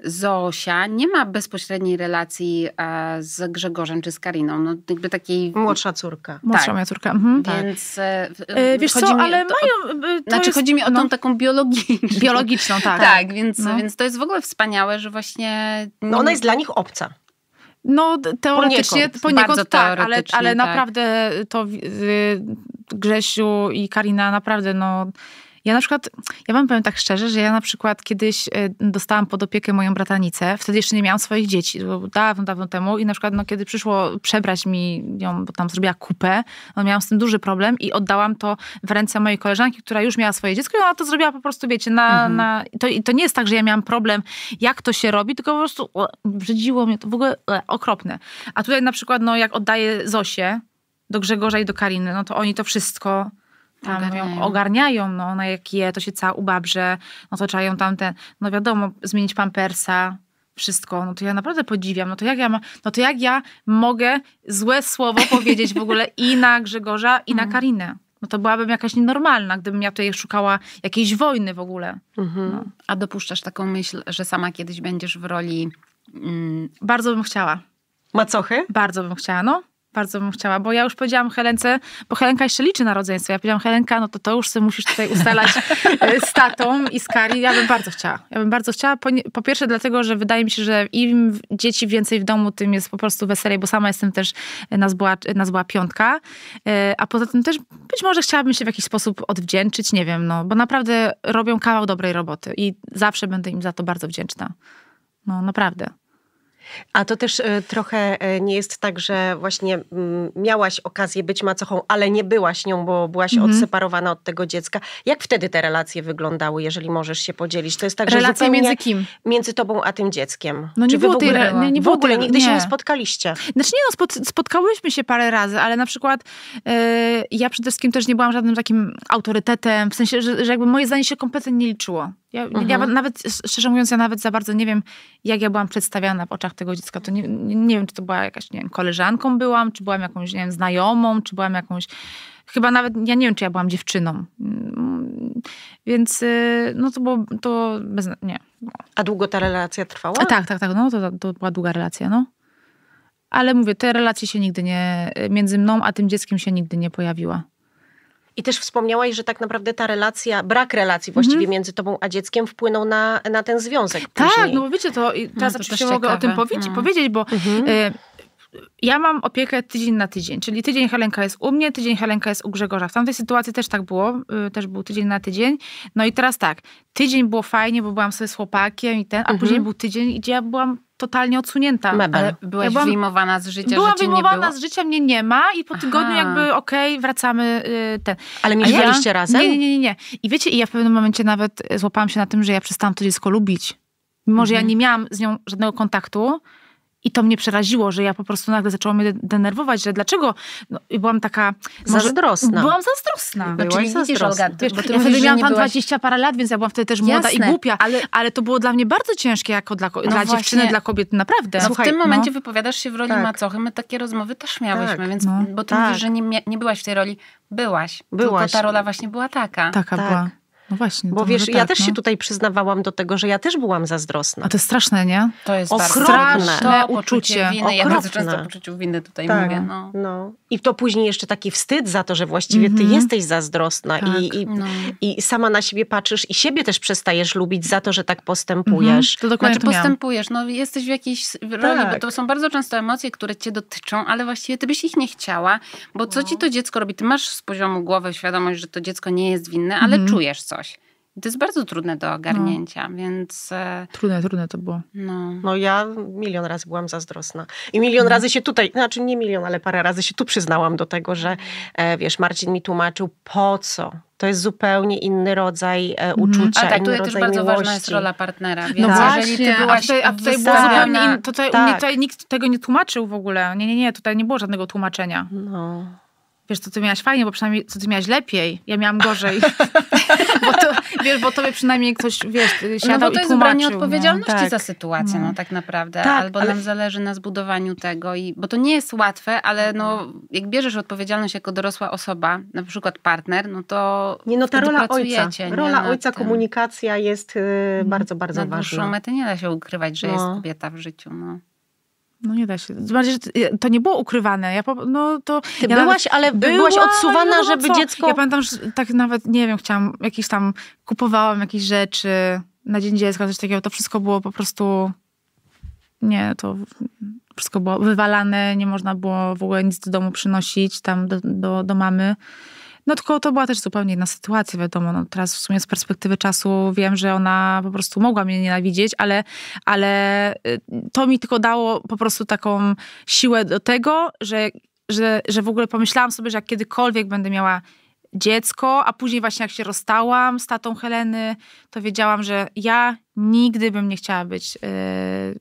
Zosia nie ma bezpośredniej relacji e, z Grzegorzem czy z Kariną. No, jakby takiej... Młodsza córka. Tak. Młodsza tak. moja córka. Mhm. Więc e, tak. e wiesz co, ale to, mają... E, to znaczy jest, chodzi mi o tą no, taką biologiczną. Biologiczną, tak. tak, więc, no. więc to jest w ogóle wspaniałe, że właśnie... No ona jest dla nich obca. No teoretycznie, poniekąd, poniekąd tak, teoretycznie, ale, ale tak. naprawdę to y, Grzesiu i Karina naprawdę no ja na przykład, ja wam powiem tak szczerze, że ja na przykład kiedyś e, dostałam pod opiekę moją bratanicę, wtedy jeszcze nie miałam swoich dzieci, dawno, dawno temu i na przykład no, kiedy przyszło przebrać mi ją, bo tam zrobiła kupę, no, miałam z tym duży problem i oddałam to w ręce mojej koleżanki, która już miała swoje dziecko i ona to zrobiła po prostu, wiecie, na... Mhm. na to, to nie jest tak, że ja miałam problem, jak to się robi, tylko po prostu o, brzydziło mnie to w ogóle o, e, okropne. A tutaj na przykład, no jak oddaję Zosię do Grzegorza i do Kariny, no to oni to wszystko tam ogarniają. ją e, ogarniają, no ona jak je, to się cała ubabrze, no to trzeba ją no wiadomo, zmienić pampersa, wszystko, no to ja naprawdę podziwiam, no to jak ja, ma, no to jak ja mogę złe słowo powiedzieć w ogóle i na Grzegorza, i na mm. Karinę? No to byłabym jakaś nienormalna, gdybym ja tutaj szukała jakiejś wojny w ogóle. Mhm. No. A dopuszczasz taką myśl, że sama kiedyś będziesz w roli... Mm, bardzo bym chciała. Macochy? Bardzo bym chciała, no bardzo bym chciała, bo ja już powiedziałam Helence, bo Helenka jeszcze liczy na rodzeństwo. Ja powiedziałam Helenka, no to to już sobie musisz tutaj ustalać e, z tatą i z Kari. Ja bym bardzo chciała. Ja bym bardzo chciała, po, po, pierwsze dlatego, że wydaje mi się, że im dzieci więcej w domu, tym jest po prostu weselej, bo sama jestem też, e, nas była, nas była piątka, e, a poza tym też być może chciałabym się w jakiś sposób odwdzięczyć, nie wiem, no, bo naprawdę robią kawał dobrej roboty i zawsze będę im za to bardzo wdzięczna. No naprawdę. A to też e, trochę e, nie jest tak, że właśnie mm, miałaś okazję być macochą, ale nie byłaś nią, bo byłaś mhm. odseparowana od tego dziecka. Jak wtedy te relacje wyglądały, jeżeli możesz się podzielić? To jest tak, że relacje między kim? Między tobą a tym dzieckiem. No Czy nie było w ogóle, nie, w ogóle nigdy nie. się nie spotkaliście. Znaczy nie no, spotkałyśmy się parę razy, ale na przykład yy, ja przede wszystkim też nie byłam żadnym takim autorytetem, w sensie, że, że jakby moje zdanie się kompletnie nie liczyło. Ja, mhm. ja nawet, szczerze mówiąc, ja nawet za bardzo nie wiem, jak ja byłam przedstawiana w oczach tego dziecka, to nie, nie wiem, czy to była jakaś nie wiem, koleżanką byłam, czy byłam jakąś nie wiem, znajomą, czy byłam jakąś. Chyba nawet, ja nie wiem, czy ja byłam dziewczyną. Mm, więc y, no to było, to bez, nie. A długo ta relacja trwała? A, tak, tak, tak, no to, to była długa relacja, no. Ale mówię, te relacje się nigdy nie, między mną a tym dzieckiem się nigdy nie pojawiła. I też wspomniałaś, że tak naprawdę ta relacja, brak relacji właściwie mhm. między tobą a dzieckiem wpłynął na, na ten związek. Tak, później. no bo wiecie, to no teraz no, to oczywiście mogę ciekawe. o tym mm. powiedzieć, bo mhm. y, ja mam opiekę tydzień na tydzień, czyli tydzień Helenka jest u mnie, tydzień Helenka jest u Grzegorza. W tamtej sytuacji też tak było, y, też był tydzień na tydzień. No i teraz tak, tydzień było fajnie, bo byłam sobie z chłopakiem i ten, a mhm. później był tydzień, gdzie ja byłam totalnie odsunięta. Mebel. Ale byłaś ja byłam, wyjmowana z życia, Byłam życie wyjmowana z życia, mnie nie ma i po tygodniu Aha. jakby okej, okay, wracamy y, ten. Ale mieszkaliście ja, razem? Nie, nie, nie, nie. I wiecie, i ja w pewnym momencie nawet złapałam się na tym, że ja przestałam to dziecko lubić. Mimo, mhm. że ja mhm. nie miałam z nią żadnego kontaktu, i to mnie przeraziło, że ja po prostu nagle zaczęłam mnie denerwować, że dlaczego no, byłam taka... zazdrosna. Byłam zazdrosna. Byłaś Czyli widzisz, Olga, wiesz, bo ty ja wtedy miałam tam byłaś... 20 parę lat, więc ja byłam wtedy też Jasne, młoda i głupia. Ale... ale to było dla mnie bardzo ciężkie jako dla, no dla dziewczyny, dla kobiet, naprawdę. No, Słuchaj, w tym no. momencie no. wypowiadasz się w roli tak. macochy. My takie rozmowy też miałyśmy, tak, więc, no. bo ty tak. mówisz, że nie, nie byłaś w tej roli. Byłaś. Byłaś. Tylko ta rola właśnie była taka. Taka tak. była. No właśnie. Bo wiesz, tak, ja też no. się tutaj przyznawałam do tego, że ja też byłam zazdrosna. A to jest straszne, nie? To jest okropne to uczucie. Winy. Ja bardzo często o poczuciu winy tutaj tak. mówię. No. no. I to później jeszcze taki wstyd za to, że właściwie mm -hmm. ty mhm. jesteś zazdrosna tak. i, i, no. i, sama na siebie patrzysz i siebie też przestajesz lubić za to, że tak postępujesz. Mm -hmm. To dokładnie znaczy, to postępujesz, no jesteś w jakiejś roli, bo tak. to są bardzo często emocje, które cię dotyczą, ale właściwie ty byś ich nie chciała, bo co no. ci to dziecko robi? Ty masz z poziomu głowy świadomość, że to dziecko nie jest winne, ale mm -hmm. czujesz co coś. I to jest bardzo trudne do ogarnięcia, no. więc. E, trudne, trudne to było. No. no. ja milion razy byłam zazdrosna. I milion no. razy się tutaj, znaczy nie milion, ale parę razy się tu przyznałam do tego, że e, wiesz, Marcin mi tłumaczył, po co? To jest zupełnie inny rodzaj e, mhm. uczucia. A tak, tutaj też bardzo miłości. ważna jest rola partnera. No więc no właśnie, ty byłaś a tutaj, a tutaj było tak. zupełnie inny. tutaj, tak. tutaj nikt tego nie tłumaczył w ogóle. Nie, nie, nie, tutaj nie było żadnego tłumaczenia. No wiesz, co ty miałaś fajnie, bo przynajmniej co ty miałaś lepiej, ja miałam gorzej. bo, to, wiesz, bo tobie przynajmniej ktoś, wiesz, siadał no bo to jest branie odpowiedzialności tak. za sytuację, no. no tak naprawdę. Tak, Albo ale... nam zależy na zbudowaniu tego, i, bo to nie jest łatwe, ale no, jak bierzesz odpowiedzialność jako dorosła osoba, na przykład partner, no to Nie, no ta rola ojca, rola ojca, tym. komunikacja jest yy, bardzo, bardzo na ważna. Na dłuższą metę nie da się ukrywać, że no. jest kobieta w życiu, no. No nie da się. Bardziej, to nie było ukrywane. Ja po, no to, Ty ja byłaś, ale była, byłaś odsuwana, no, żeby co? dziecko... Ja pamiętam, że tak nawet, nie wiem, chciałam jakieś tam... Kupowałam jakieś rzeczy na Dzień Dziecka, coś takiego. To wszystko było po prostu... Nie, to wszystko było wywalane. Nie można było w ogóle nic do domu przynosić, tam do, do, do mamy. No tylko to była też zupełnie inna sytuacja, wiadomo. No, teraz w sumie z perspektywy czasu wiem, że ona po prostu mogła mnie nienawidzieć, ale, ale y, to mi tylko dało po prostu taką siłę do tego, że, że, że w ogóle pomyślałam sobie, że jak kiedykolwiek będę miała dziecko, a później właśnie jak się rozstałam z tatą Heleny, to wiedziałam, że ja nigdy bym nie chciała być... Yy,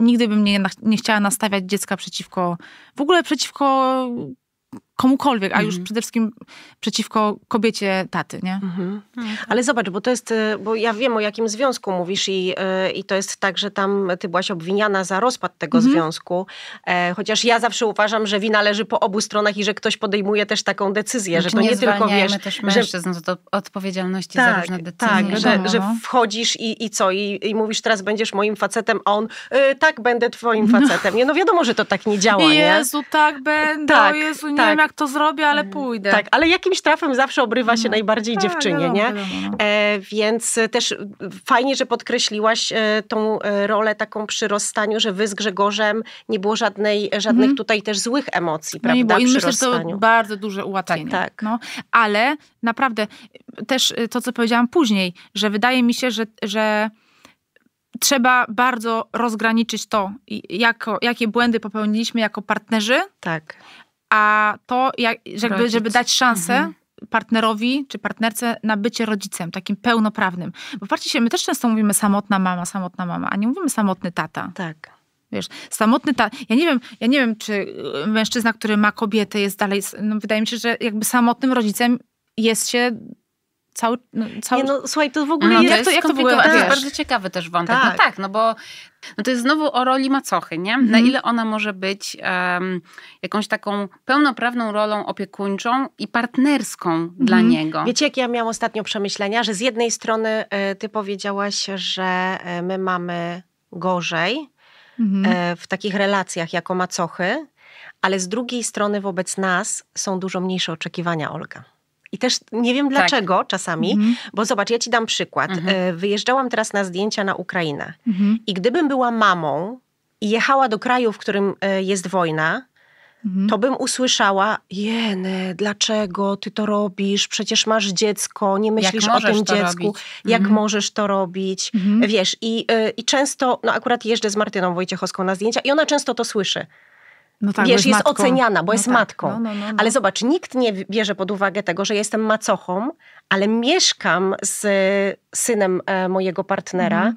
nigdy bym nie, nie chciała nastawiać dziecka przeciwko, w ogóle przeciwko komukolwiek, a już mhm. przede wszystkim przeciwko kobiecie taty, nie? Mhm. Mhm. Ale zobacz, bo to jest, e, bo ja wiem o jakim związku mówisz i, e, i to jest tak, że tam ty byłaś obwiniana za rozpad tego związku, e, chociaż ja zawsze uważam, że wina leży po obu stronach i że ktoś podejmuje też taką decyzję, znaczy, że to znaczy nie, nie tylko wiesz... też mężczyzn że... do no odpowiedzialności tak, za różne tak, decyzje. Tak, że, że no. wchodzisz i, i co? I, I mówisz teraz będziesz moim facetem, a on y, tak, będę twoim no. facetem. Nie, no wiadomo, że to tak nie działa, Jezu, nie? tak będę, tak, Jezu, nie tak. wiem jak to zrobię, ale mhm. pójdę. Tak, ale jakimś trafem zawsze obrywa się no. najbardziej tak, dziewczynie, nie? No. E, więc e, też fajnie, że podkreśliłaś e, tą e, rolę taką przy rozstaniu, że wy z Grzegorzem nie było żadnej, żadnych mhm. tutaj też złych emocji, no prawda? Nie i, i myślę, rozstaniu. że to bardzo duże ułatwienie. Tak, tak. No, ale naprawdę też to, co powiedziałam później, że wydaje mi się, że, że trzeba bardzo rozgraniczyć to, jako, jakie błędy popełniliśmy jako partnerzy. Tak a to, jak, żeby, żeby dać szansę mhm. partnerowi czy partnerce na bycie rodzicem, takim pełnoprawnym. Bo patrzcie się, my też często mówimy samotna mama, samotna mama, a nie mówimy samotny tata. Tak. Wiesz, samotny tata. Ja nie wiem, ja nie wiem, czy y, mężczyzna, który ma kobietę, jest dalej. No wydaje mi się, że jakby samotnym rodzicem jest się cały... No, cały... Nie, no słuchaj, to w ogóle no, jest, to jest, jak to, jak to, to jest bardzo ciekawy też wątek. No tak. No tak, no bo no to jest znowu o roli macochy, nie? Na mhm. ile ona może być um, jakąś taką pełnoprawną rolą opiekuńczą i partnerską mhm. dla niego. Wiecie, jak ja miałam ostatnio przemyślenia, że z jednej strony e, ty powiedziałaś, że e, my mamy gorzej mhm. E, w takich relacjach jako macochy, ale z drugiej strony wobec nas są dużo mniejsze oczekiwania, Olga. I też nie wiem tak. dlaczego tak. czasami, mhm. bo zobacz, ja ci dam przykład. Mhm. E, wyjeżdżałam teraz na zdjęcia na Ukrainę. Mhm. I gdybym była mamą i jechała do kraju, w którym e, jest wojna, mhm. to bym usłyszała, jeny, dlaczego ty to robisz? Przecież masz dziecko, nie myślisz o tym dziecku. Robić. Jak mhm. możesz to robić? Mhm. Wiesz, i, e, i często, no akurat jeżdżę z Martyną Wojciechowską na zdjęcia i ona często to słyszy no tak, wiesz, jest, oceniana, bo no jest tak. matką. No, no, no, no. ale zobacz, nikt nie bierze pod uwagę tego, że jestem macochą, ale mieszkam z synem e, mojego partnera. Mm.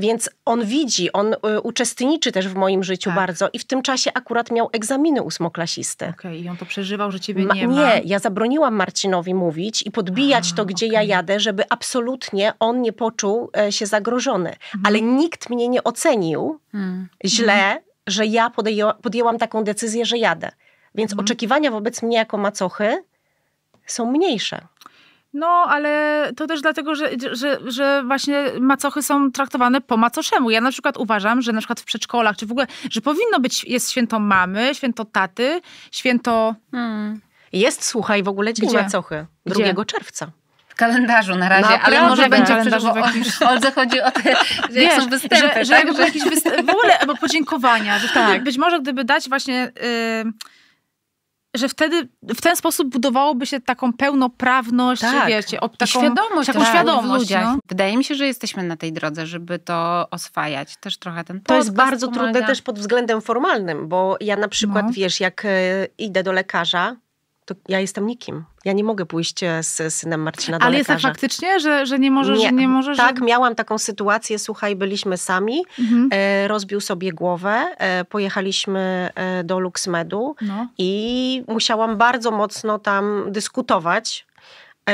Więc on widzi, on e, uczestniczy też w moim życiu tak. bardzo i w tym czasie akurat miał egzaminy ósmoklasisty. Okej, okay, i on to przeżywał, że ciebie nie ma. Nie, ja zabroniłam Marcinowi mówić i podbijać A, to, gdzie okay. ja jadę, żeby absolutnie on nie poczuł e, się zagrożony. Mhm. Ale nikt mnie nie ocenił hmm. źle, mhm że ja podjęła, podjęłam taką decyzję, że jadę. Więc mhm. oczekiwania wobec mnie jako macochy są mniejsze. No, ale to też dlatego, że, że, że właśnie macochy są traktowane po macoszemu. Ja na przykład uważam, że na przykład w przedszkolach, czy w ogóle, że powinno być, jest święto mamy, święto taty, święto... Hmm. Jest, słuchaj, w ogóle Dzień Gdzie? Macochy. 2 Gdzie? czerwca kalendarzu na razie, ale może będzie kalendarzu jakiś... Oldze chodzi o te, że Wiesz, są występy. Że, tak? że jakby jakieś występy, w ogóle, albo podziękowania, że tak. być może gdyby dać właśnie... Y, że wtedy w ten sposób budowałoby się taką pełnoprawność, tak. wiecie, o taką, świadomość, taką tak, ludziach. No. Wydaje mi się, że jesteśmy na tej drodze, żeby to oswajać, też trochę ten To jest bardzo pomaga. trudne też pod względem formalnym, bo ja na przykład, no. wiesz, jak y, idę do lekarza, to ja jestem nikim. Ja nie mogę pójść e, z synem Marcina do Ale jest tak faktycznie, że, że nie możesz, nie, nie możesz? Tak, że... miałam taką sytuację, słuchaj, byliśmy sami, mhm. e, rozbił sobie głowę, e, pojechaliśmy e, do LuxMedu no. i musiałam bardzo mocno tam dyskutować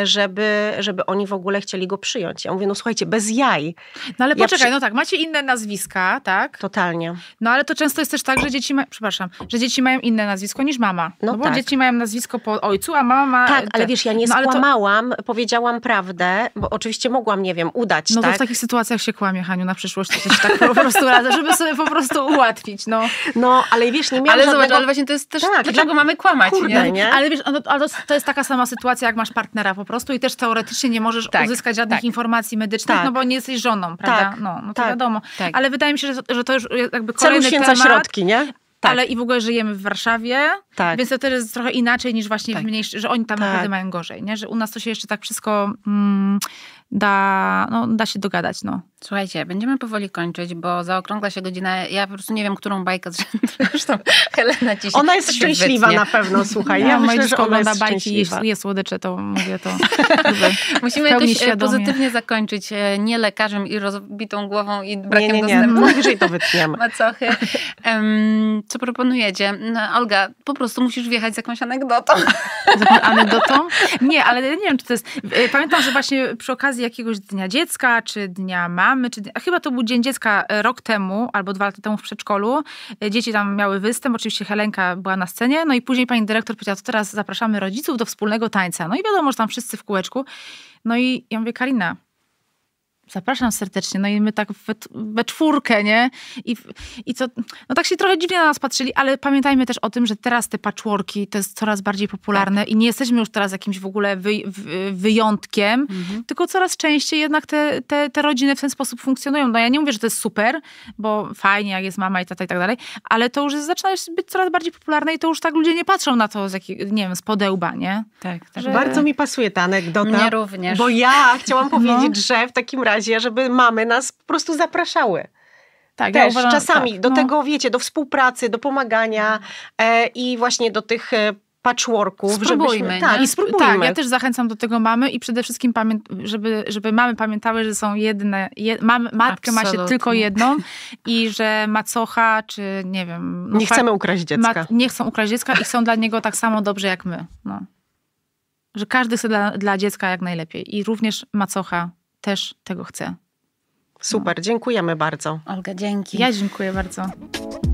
żeby, żeby oni w ogóle chcieli go przyjąć. Ja mówię, no słuchajcie, bez jaj. No ale ja poczekaj, przy... no tak, macie inne nazwiska, tak? Totalnie. No ale to często jest też tak, że dzieci, ma... przepraszam, że dzieci mają inne nazwisko niż mama. No, no bo tak. dzieci mają nazwisko po ojcu, a mama ma... Tak, ale wiesz, ja nie no, skłamałam, to... powiedziałam prawdę, bo oczywiście mogłam, nie wiem, udać, No tak? to w tak? takich sytuacjach się kłamie, Haniu, na przyszłość to tak po prostu radzę, żeby sobie po prostu ułatwić, no. No, ale wiesz, nie miałam Ale żadnego... zobacz, ale właśnie to jest też, tak, dlaczego tak, mamy kłamać, kurde, nie? nie? Ale wiesz, no ale to, jest taka sama sytuacja, jak masz partnera po po prostu i też teoretycznie nie możesz tak, uzyskać żadnych tak. informacji medycznych, tak. no bo nie jesteś żoną, tak, prawda? No, no to tak, wiadomo. Tak. Ale wydaje mi się, że, że to już jakby kolejny Celu temat. środki, nie? Tak. ale i w ogóle żyjemy w Warszawie, tak. więc to też jest trochę inaczej niż właśnie tak. w mniejszych, że oni tam tak. naprawdę mają gorzej, nie? że u nas to się jeszcze tak wszystko mm, da, no, da się dogadać. No. Słuchajcie, będziemy powoli kończyć, bo zaokrągla się godzina. Ja po prostu nie wiem, którą bajkę z Zresztą Helena ci Ona jest szczęśliwa na pewno, słuchaj. Ja, ja myślę, że ona jest bajki, jeśli je słodycze, to mówię to. Musimy jakoś e, świadomie. pozytywnie zakończyć. E, nie lekarzem i rozbitą głową i brakiem nie, nie, nie. dostępu. No, to wytniemy. Macochy. Um, co proponujecie? No, Olga, po prostu musisz wjechać z jakąś anegdotą. Z jakąś anegdotą? Nie, ale nie wiem, czy to jest... E, pamiętam, że właśnie przy okazji jakiegoś Dnia Dziecka, czy Dnia Mamy, mamy, czy, a chyba to był Dzień Dziecka e, rok temu, albo dwa lata temu w przedszkolu. E, dzieci tam miały występ, oczywiście Helenka była na scenie, no i później pani dyrektor powiedziała, to teraz zapraszamy rodziców do wspólnego tańca. No i wiadomo, że tam wszyscy w kółeczku. No i ja mówię, Karina, zapraszam serdecznie. No i my tak we, we czwórkę, nie? I, I co? No tak się trochę dziwnie na nas patrzyli, ale pamiętajmy też o tym, że teraz te patchworki to jest coraz bardziej popularne tak. i nie jesteśmy już teraz jakimś w ogóle wy, wyjątkiem, mhm. tylko coraz częściej jednak te, te, te rodziny w ten sposób funkcjonują. No ja nie mówię, że to jest super, bo fajnie, jak jest mama i tata i tak dalej, ale to już zaczyna być coraz bardziej popularne i to już tak ludzie nie patrzą na to z jakiego, nie wiem, z podełba, nie? Tak, tak. Że... Bardzo mi pasuje ta anegdota. Mnie również. Bo ja chciałam no. powiedzieć, no. że w takim razie razie, żeby mamy nas po prostu zapraszały. Tak, Też, ja uważam, czasami tak, do no. tego, wiecie, do współpracy, do pomagania e, i właśnie do tych e, patchworków. Spróbujmy. Żebyśmy, tak, i spróbujmy. Tak, ja też zachęcam do tego mamy i przede wszystkim, pamię- żeby, żeby mamy pamiętały, że są jedne, mam, matkę ma się tylko jedną i że macocha, czy nie wiem... No, nie chcemy ukraść dziecka. Ma, nie chcą ukraść dziecka i są dla niego tak samo dobrze jak my. No. Że każdy chce dla, dla dziecka jak najlepiej i również macocha też tego chcę. Super, no. dziękujemy bardzo. Olga, dzięki. Ja dziękuję bardzo.